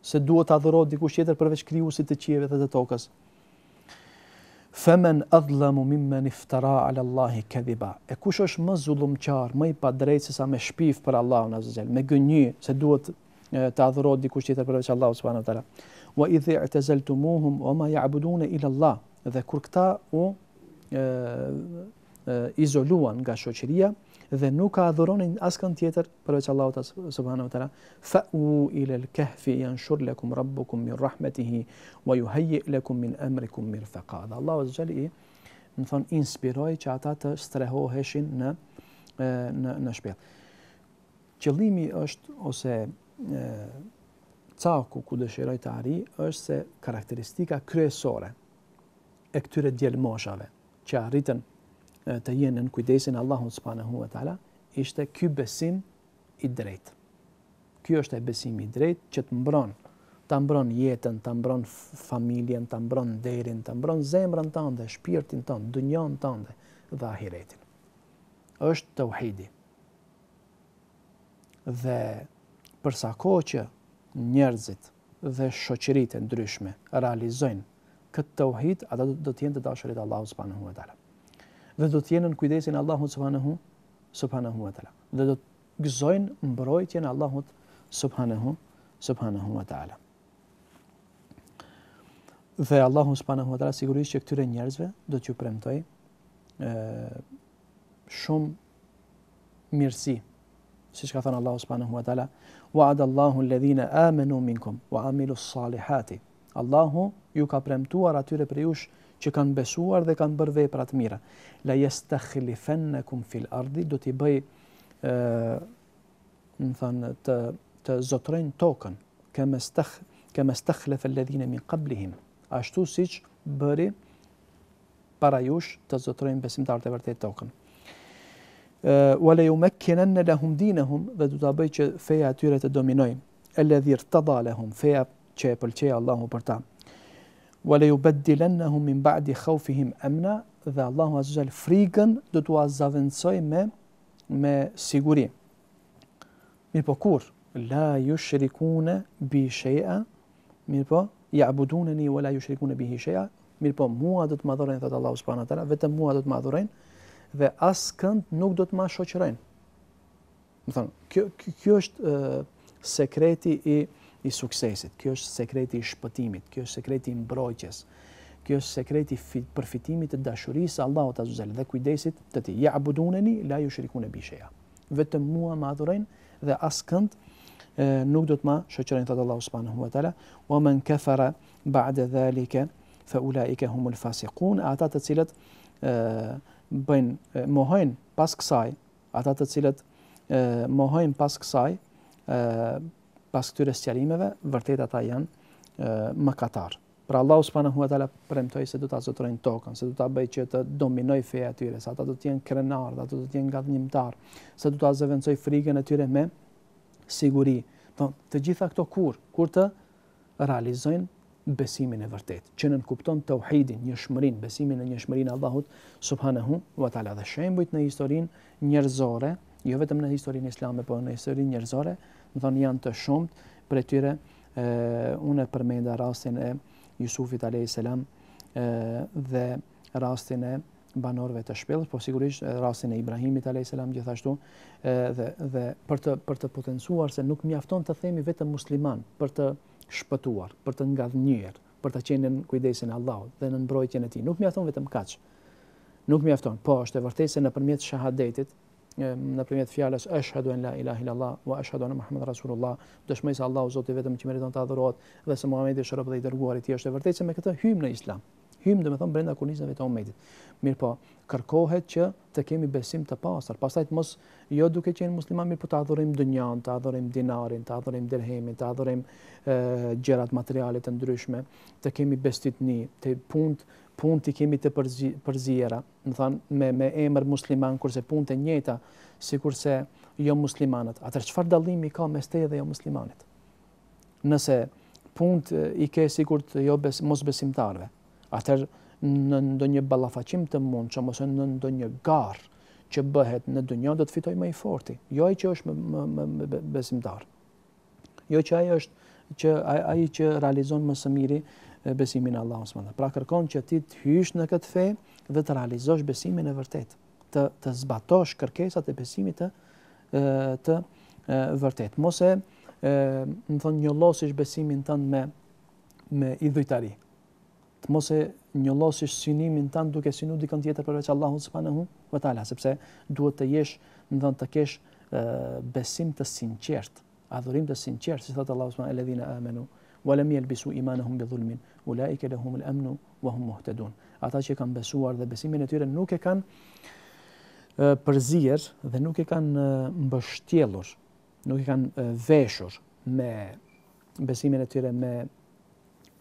se duhet ta adhurohet dikush tjetër përveç krijuesit të qiellit dhe të tokës. Faman adhlamu mimme iftara ala Allahi kadhiba. E kush është më qarë, më i padrejtës sa me shpif për Allahun Azza Xal, me gënjy se duhet të adhurohet dikush tjetër përveç Allahut të Teala. Wa idh i'tazaltumuhum wa ma ya'buduna illa Allah. Dhe kur këta u izoluan nga shoqëria dhe nuk ka adhuronin askën tjetër përveç Allahut subhanahu wa taala fa u ila al kahfi yanshur lakum rabbukum min rahmatihi wa yuhayyi lakum min amrikum mirfaqa Allahu azza jali më thon inspiroi që ata të strehoheshin në në në shpjet. Qëllimi është ose caku ku dëshiroj të arri është se karakteristika kryesore e këtyre djelmoshave që arritën të jenë në kujdesin Allahun subhanahu wa taala, ishte ky besim i drejtë. Ky është e besimi i drejtë që të mbron, ta mbron jetën, ta mbron familjen, ta mbron derin, ta mbron zemrën tënde, shpirtin tënd, dunjën tënde dhe ahiretin. Është tauhidi. Dhe për sa kohë që njerëzit dhe shoqëritë ndryshme realizojnë këtë tauhid, ata do të jenë të dashurit Allahu subhanahu wa taala. Dhe do të jenë në kujdesin Allahu subhanahu subhanahu wa taala. Dhe do të gëzojnë mbrojtjen e Allahut subhanahu subhanahu wa taala. Dhe Allahu subhanahu wa taala sigurisht që këtyre njerëzve do t'ju premtoj ë shumë mirësi. Siç ka thënë Allahu subhanahu wa taala, wa'ada Allahu alladhina amanu minkum wa amilu salihati Allahu ju ka premtuar atyre për jush që kanë besuar dhe kanë bërë vepra të mira. La yastakhlifannakum fil ardi do t'i bëj ë, më thon të të zotrojn tokën. Kem stakh kem stakhlaf alladhina min qablihim. Ashtu siç bëri para jush të zotrojnë besimtarët e vërtet tokën. ë wala yumakkinanna lahum dinahum dhe do ta bëj që feja e tyre të dominojë. Alladhir tadalahum feja që e pëlqeja Allahu për ta. Wale ju beddilen min ba'di khaufihim emna dhe Allahu Azuzel frigën do të azavendsoj me, me siguri. Mirë po kur? La ju bi sheja, mirë po, ja abudune një, wala ju shrikune bi hisheja, mirë po, mua do të madhorejnë, thëtë Allahu Subhanu Atala, vetëm mua do të adhurojnë dhe asë kënd nuk do të ma shoqërojnë. Më thënë, kjo, kjo është uh, sekreti i i suksesit, kjo është sekreti i shpëtimit, kjo është sekreti i mbrojtjes, kjo është sekreti i përfitimit të dashurisë së Allahut azza wajel dhe kujdesit të tij. abuduneni, la ju shirikune shay'a. Vetëm mua më adhurojnë dhe askënd nuk do të më shoqërojnë thot Allahu subhanahu wa taala, "Wa man kafara ba'da dhalika fa ulai ka humul fasiqun." Ata të cilët e, bën mohojn pas kësaj ata të cilët mohojn pas kësaj pas këtyre sqarimeve, vërtet ata janë më katarë. Pra Allah subhanahu wa taala premtoi se do ta zotrojnë tokën, se do ta bëj që të dominojë feja e tyre, se ata do të jenë krenar, ata do të jenë gatnjëmtar, se do ta zëvendësoj frikën e tyre me siguri. Do të gjitha këto kur, kur të realizojnë besimin e vërtet, që nën kupton tauhidin, shmërin, besimin e shmërin Allahut subhanahu wa taala. Dhe shembujt në historinë njerëzore, jo vetëm në historinë islame, por në historinë njerëzore, do thonë janë të shumtë për tyre ë unë përmenda rastin e Jusufit alayhiselam ë dhe rastin e banorëve të shpellës, po sigurisht rastin e Ibrahimit alayhiselam gjithashtu ë dhe dhe për të për të potencuar se nuk mjafton të themi vetëm musliman për të shpëtuar, për të ngadhnjer, për të qenë në kujdesin e Allahut dhe në mbrojtjen e tij. Nuk mjafton vetëm kaç. Nuk mjafton, po është e vërtetë se nëpërmjet shahadetit në përmjet fjalës ashhadu an la ilaha illallah allah wa ashhadu anna muhammeden rasulullah dëshmoj se allah zoti vetëm që meriton të adhurohet dhe se muhamedi është rrobi i dërguar i tij është e vërtetë se me këtë hym në islam hym domethënë brenda kurrizave të ummetit mirëpo kërkohet që të kemi besim të pastër pastaj të mos jo duke qenë musliman mi po të adhurojmë dënjan, të adhurojmë dinarin të adhurojmë dirhemin të adhurojmë gjërat materiale të ndryshme të kemi bestitni të punë punë t'i kemi të përzijera, do thënë me, me emër musliman, kurse punë të njëta, si kurse jo muslimanët. Atër, qëfar dalimi ka me steje dhe jo muslimanit? Nëse punë i ke si të jo bes, mos besimtarve, atër në ndonjë balafacim të mund, që mos në ndonjë garë që bëhet në dunjë do të fitoj më i forti, jo ai që është më, më, më, më besimtar. Jo që ai është, që ai që realizon më së miri, besimin Allahu subhanahu. Pra kërkon që ti të hysh në këtë fe dhe të realizosh besimin e vërtet, të të zbatosh kërkesat e besimit të të vërtet. Mos e, më thon, njollosish besimin tënd me me idhujtari. Të mos e njollosish synimin tënd duke synu dikën tjetër përveç Allahut në hu, taala, sepse duhet të jesh, më thon, të kesh besim të sinqert, adhurim të sinqert, si thot Allahu subhanahu eladhina amanu. ولم يلبسوا ايمانهم بظلم اولئك لهم الامن وهم مهتدون ata që kanë besuar dhe besimin e tyre nuk e kanë përzier dhe nuk e kanë mbështjellur nuk e kanë veshur me besimin e tyre me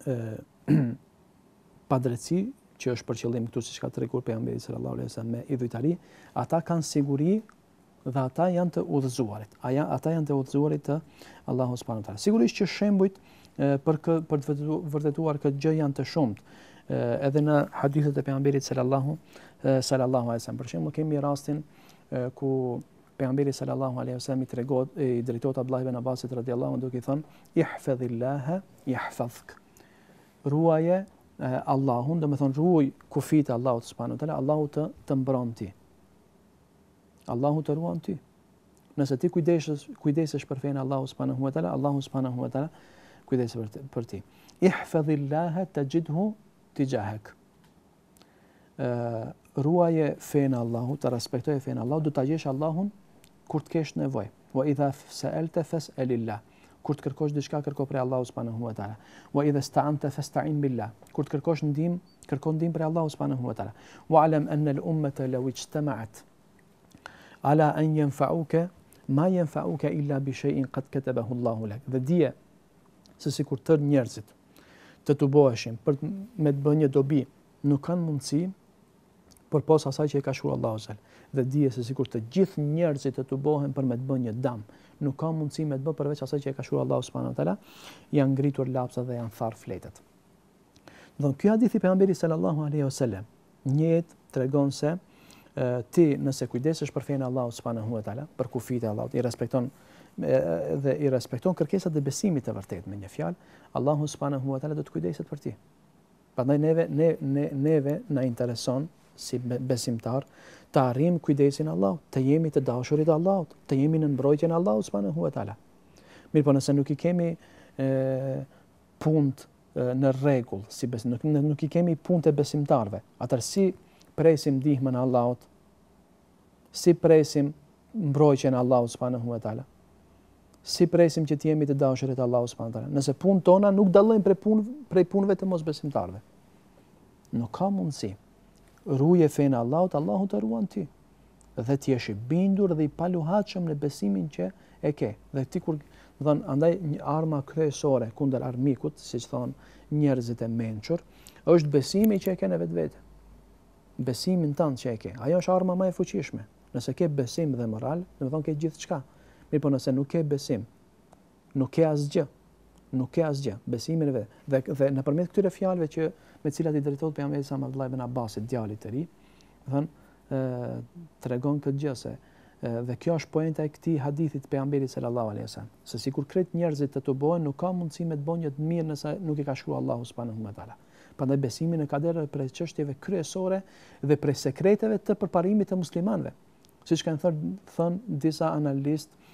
e, *clears throat* padrejti që është për qëllim këtu siç ka treguar pejgamberi sallallahu alejhi wasallam me idhujtari ata kanë siguri dhe ata janë të udhëzuarit. Aja, ata janë të udhëzuarit të Allahu subhanahu taala. Sigurisht që shembujt për kë, për të vërtetuar këtë gjë janë të shumtë. Edhe në hadithet e pejgamberit sallallahu sallallahu alaihi wasallam për shembull kemi rastin ku pejgamberi sallallahu alaihi wasallam i tregon i drejtohet Abdullah ibn Abbasit radhiyallahu anhu duke i thënë ihfazillaha yahfazuk. Ruaje Allahun, do të thonë ruaj kufit Allahut subhanahu wa taala, Allahu të të mbron ti. Allahu të ruan ti. Nëse ti kujdesesh kujdesesh për fenë Allahut subhanahu wa taala, Allahu subhanahu wa taala كويس برتي احفظ الله تجده تجاهك آه، رواية فين الله ترى ترسبكتو فين الله دو تجيش الله كورت كيش نفوي وإذا سألت فاسأل الله كورت كركوش دشكا كركو بري الله سبحانه وتعالى وإذا استعنت فاستعين بالله كورت كركوش نديم كركون ديم بري الله سبحانه وتعالى وعلم أن الأمة لو اجتمعت على أن ينفعوك ما ينفعوك إلا بشيء قد كتبه الله لك ذا se si kur tërë njerëzit të të boheshin për me të bë një dobi, nuk kanë mundësi për posë asaj që e ka shkurë Allah ozër. Dhe dhije se si kur të gjithë njerëzit të të bohen për me të bë një dam, nuk kanë mundësi me të bë përveç asaj që e ka Allahu Allah ozër, janë ngritur lapsa dhe janë tharë fletet. Dhe në kjo adithi për ambiri sallallahu aleyhi ozër, njëtë të regonë se ti nëse kujdesesh për fejnë Allah ozër, për kufit e Allah ozër, i respekton dhe i respekton kërkesat e besimit të vërtet me një fjalë, Allahu subhanahu wa taala do të kujdeset për ti. Prandaj neve ne ne neve na intereson si besimtar të arrijm kujdesin e Allahut, të jemi të dashurit të Allahut, të jemi në mbrojtjen e Allahut subhanahu wa taala. Mirë, po nëse nuk i kemi ë punt e, në rregull si nuk nuk i kemi punt e besimtarve, atëherë si presim ndihmën e Allahut? Si presim mbrojtjen e Allahut subhanahu wa taala? si presim që të jemi të dashur të Allahut subhanahu wa taala. Nëse punët tona nuk dallojnë prej punë prej punëve të mosbesimtarëve. Nuk ka mundësi. Ruaje fen Allahut, Allahu të ruan ti. Dhe ti je i bindur dhe i paluhatshëm në besimin që e ke. Dhe ti kur, do thon, andaj një armë kryesore kundër armikut, siç thon njerëzit e mençur, është besimi që e ke në vetvete. Besimin tënd që e ke. Ajo është arma më e fuqishme. Nëse ke besim dhe moral, do të thonë ke gjithçka. Mirë po nëse nuk e besim, nuk ke asgjë, nuk ke asgjë, besimin e vetë. Dhe dhe nëpërmjet këtyre fjalëve që me cilat i drejtohet pejgamberi sa Allahu ibn Abbasit djalit të ri, do thënë, të tregon këtë gjë se dhe kjo është poenta e këtij hadithi të pejgamberit sallallahu alaihi wasallam, se sikur kretë njerëzit të tubojnë nuk ka mundësi me të bëjnë një të mirë nëse nuk i ka shkruar Allahu subhanahu wa taala. Prandaj besimi në kader dhe për çështjeve kryesore dhe për sekreteve të përparimit të muslimanëve. Siç kanë thënë thën disa analistë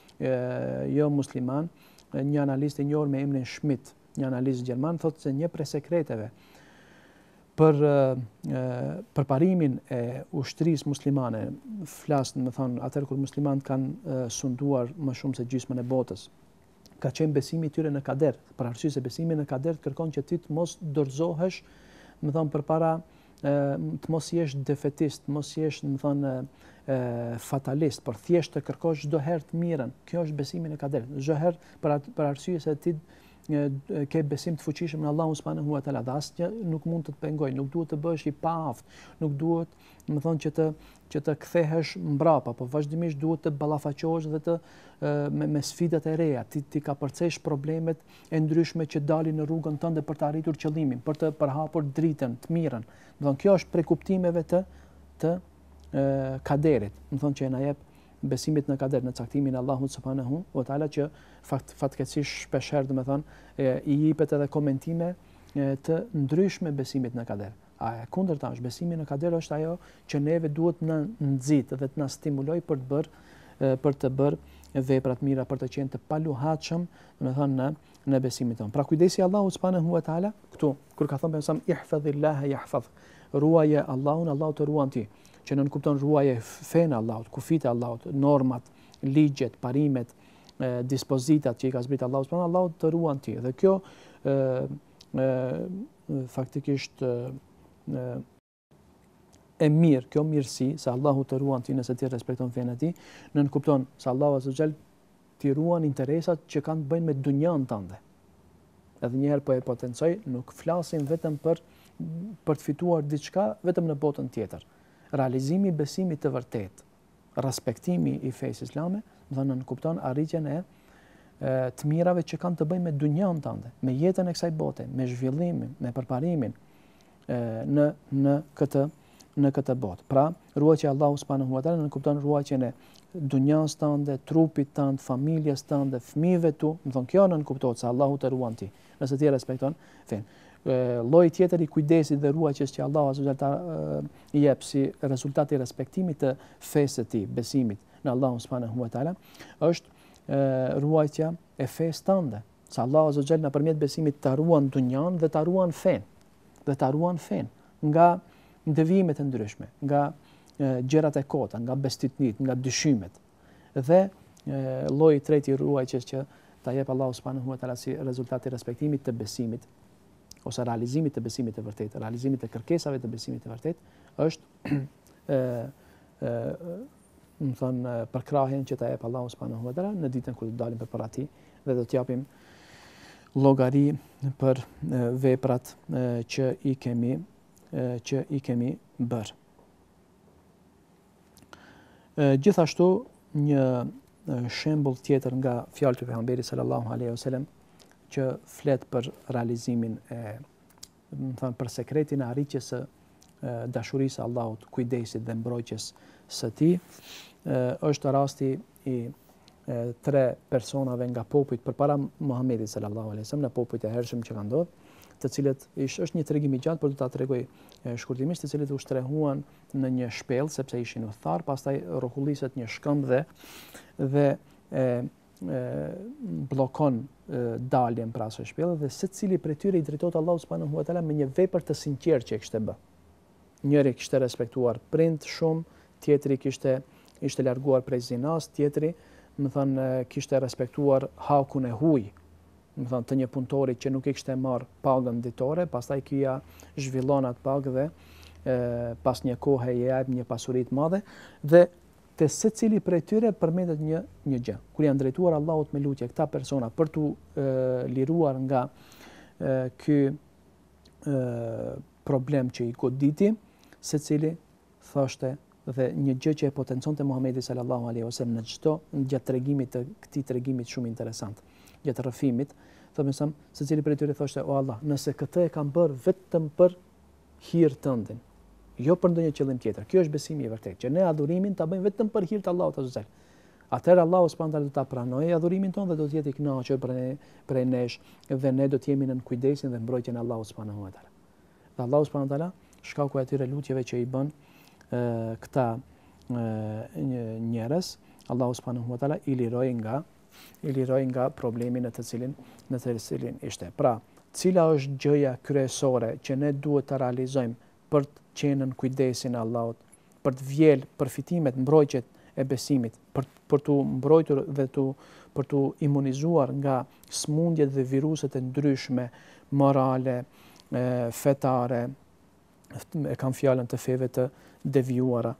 jo musliman, një analist i njohur me emrin Schmidt, një analist gjerman, thotë se një prej sekreteve për përparimin e ushtrisë muslimane, flas, më thon, atë kur muslimanët kanë sunduar më shumë se gjysmën e botës, ka qenë besimi i tyre në kader, për arsye e besimi në kader kërkon që ti të mos dërzohesh më thon, përpara para të mos jesh defetist, të mos jesh në më thënë fatalist, për thjesht të kërkosh gjdo herë të mirën. Kjo është besimin e kaderit. Gjdo herë për arsye se ti ke besim të fuqishëm në Allahu subhanahu wa taala dhe nuk mund të të pengoj, nuk duhet të bësh i paaft, nuk duhet, më thonë që të që të kthehesh mbrapa, por vazhdimisht duhet të ballafaqohesh dhe të me, me sfidat e reja, ti ti ka përcesh problemet e ndryshme që dalin në rrugën tënde për të arritur qëllimin, për të përhapur dritën të mirën. Do të thonë kjo është prekuptimeve të të kaderit, do të thonë që e na jep besimit në kader, në caktimin e Allahut subhanahu wa taala që fat fatkeqësisht shpeshherë domethënë, i jepet edhe komentime e, të ndryshme besimit në kader. A e kundërta është besimi në kader është ajo që neve duhet në nxit dhe të na stimuloj për të bërë për të bërë vepra të mira për të qenë të paluhatshëm, domethënë në në besimin tonë. Pra kujdesi Allahu subhanahu wa taala këtu kur ka thënë pensam ihfazillaha yahfaz ruaje Allahun Allahu të ruan ti që nën kupton ruaje fen Allahut, kufit e Allahut, normat, ligjet, parimet, e, dispozitat që i ka zbrit Allahu pra Allahu të ruan ti. Dhe kjo ë ë faktikisht ë e mirë, kjo mirësi se Allahu të ruan ti nëse ti respekton fen e tij, nën kupton se Allahu azza xal ti ruan interesat që kanë të bëjnë me dunjën tënde. Edhe një herë po e potencoj, nuk flasim vetëm për për të fituar diçka vetëm në botën tjetër realizimi besimit të vërtet, respektimi i fesë islame, dhe në nënkupton arritjen e, të mirave që kanë të bëjnë me dunjan të ande, me jetën e kësaj bote, me zhvillimin, me përparimin e, në, në këtë në këtë botë. Pra, ruaqja e Allahut subhanahu wa taala nënkupton ruajtjen e dunjas tënde, trupit tënd, familjes tënde, fëmijëve tu, do të thonë kjo nënkupton se Allahu të ruan ti, nëse ti respekton fen lloj tjetër i kujdesit dhe ruajtjes që Allahu subhanahu wa taala i jep si rezultat i respektimit të fesë të besimit në Allahun subhanahu wa taala është ruajtja e fesë tande. Sa Allahu subhanahu wa taala nëpërmjet besimit ta ruan dunjan dhe ta ruan fen, dhe ta ruan fen nga ndëvimet e ndryshme, nga gjërat e kota, nga bestitnit, nga dyshimet. Dhe lloji i tretë i ruajtjes që ta jep Allahu subhanahu wa taala si rezultat i respektimit të besimit ose realizimit të besimit të vërtet, realizimit të kërkesave të besimit të vërtet, është ë *clears throat* ë, më thon për që ta ep Allahu subhanahu wa taala në ditën kur të dalim për para dhe do të japim llogari për veprat që i kemi, që i kemi bër. Gjithashtu një shembull tjetër nga fjalët e pejgamberit sallallahu alaihi wasallam që flet për realizimin e më them për sekretin e arritjes së dashurisë Allahut, kujdesit dhe mbrojtjes së tij, është rasti i e, tre personave nga popujt përpara Muhamedit sallallahu alaihi wasallam, në popujt e hershëm që kanë ndodhur, të cilët ish, është një tregim i gjatë, por do ta tregoj shkurtimisht, të cilët ushtrehuan në një shpellë sepse ishin u pastaj rrokulliset një shkëmb dhe dhe blokon daljen pra së shpjellë dhe se cili për tyre i dritot Allah subhanahu wa ta'la me një për të sinqer që e kështë bë. Njëri kështë respektuar print shumë, tjetëri kështë ishte larguar prej zinas, tjetëri më thënë respektuar haku në huj, të një puntori që nuk i kështë e marë pagën ditore, pas taj kja zhvillonat pagë dhe pas një kohë e jajbë një pasurit madhe dhe te se cili prej tyre përmendet një, një gjë. kur janë drejtuar Allahot me lutje këta persona për tu e, liruar nga kë problem që i goditi, se cili thoshte dhe një gjë që e potencon të sallallahu alaihi osem në çdo gjatë regimit të këti të regimit shumë interesant, gjatë rëfimit, thëmë nësëm, se cili prej tyre thoshte, o Allah, nëse këte e kam bërë vetëm për hirë të ndin, jo për ndonjë qëllim tjetër. Kjo është besimi i vërtetë, që ne adhurimin ta bëjmë vetëm për hir të Allahut azza. Atëherë Allahu subhanahu wa taala do ta pranojë adhurimin tonë dhe do të jetë i kënaqur për ne, për ne dhe ne do të jemi nën kujdesin dhe mbrojtjen e Allahut subhanahu wa taala. Dhe Allahu subhanahu wa taala shkaku atyre lutjeve që i bën këta një njerëz, Allahu subhanahu wa taala i liroi nga i liroi nga problemi në të cilin në të cilin ishte. Pra, cila është gjëja kryesore që ne duhet ta realizojmë për të qenën kujdesin e Allahut, për të vjel përfitimet mbrojqet e besimit, për, për të mbrojtur dhe të, për të imunizuar nga smundjet dhe viruset e ndryshme, morale, e, fetare, e kam fjallën të feve të devjuara.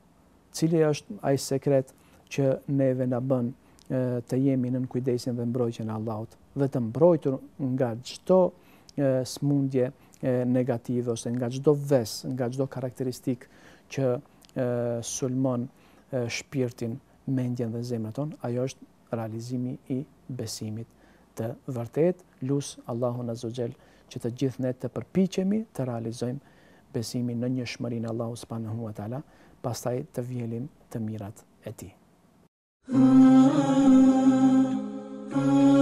Cili është aj sekret që neve në bën të jemi në kujdesin dhe mbrojqen e Allahut, dhe të mbrojtur nga gjto smundje negativë ose nga çdo ves, nga çdo karakteristik që sulmon shpirtin, mendjen dhe zemrën tonë, ajo është realizimi i besimit të vërtet, lusë Allahu në zogjel që të gjithë ne të përpichemi të realizojmë besimi në një shmërinë Allahu s'pa në hua tala, të vjelim të mirat e ti. Mm-hmm. Mm-hmm.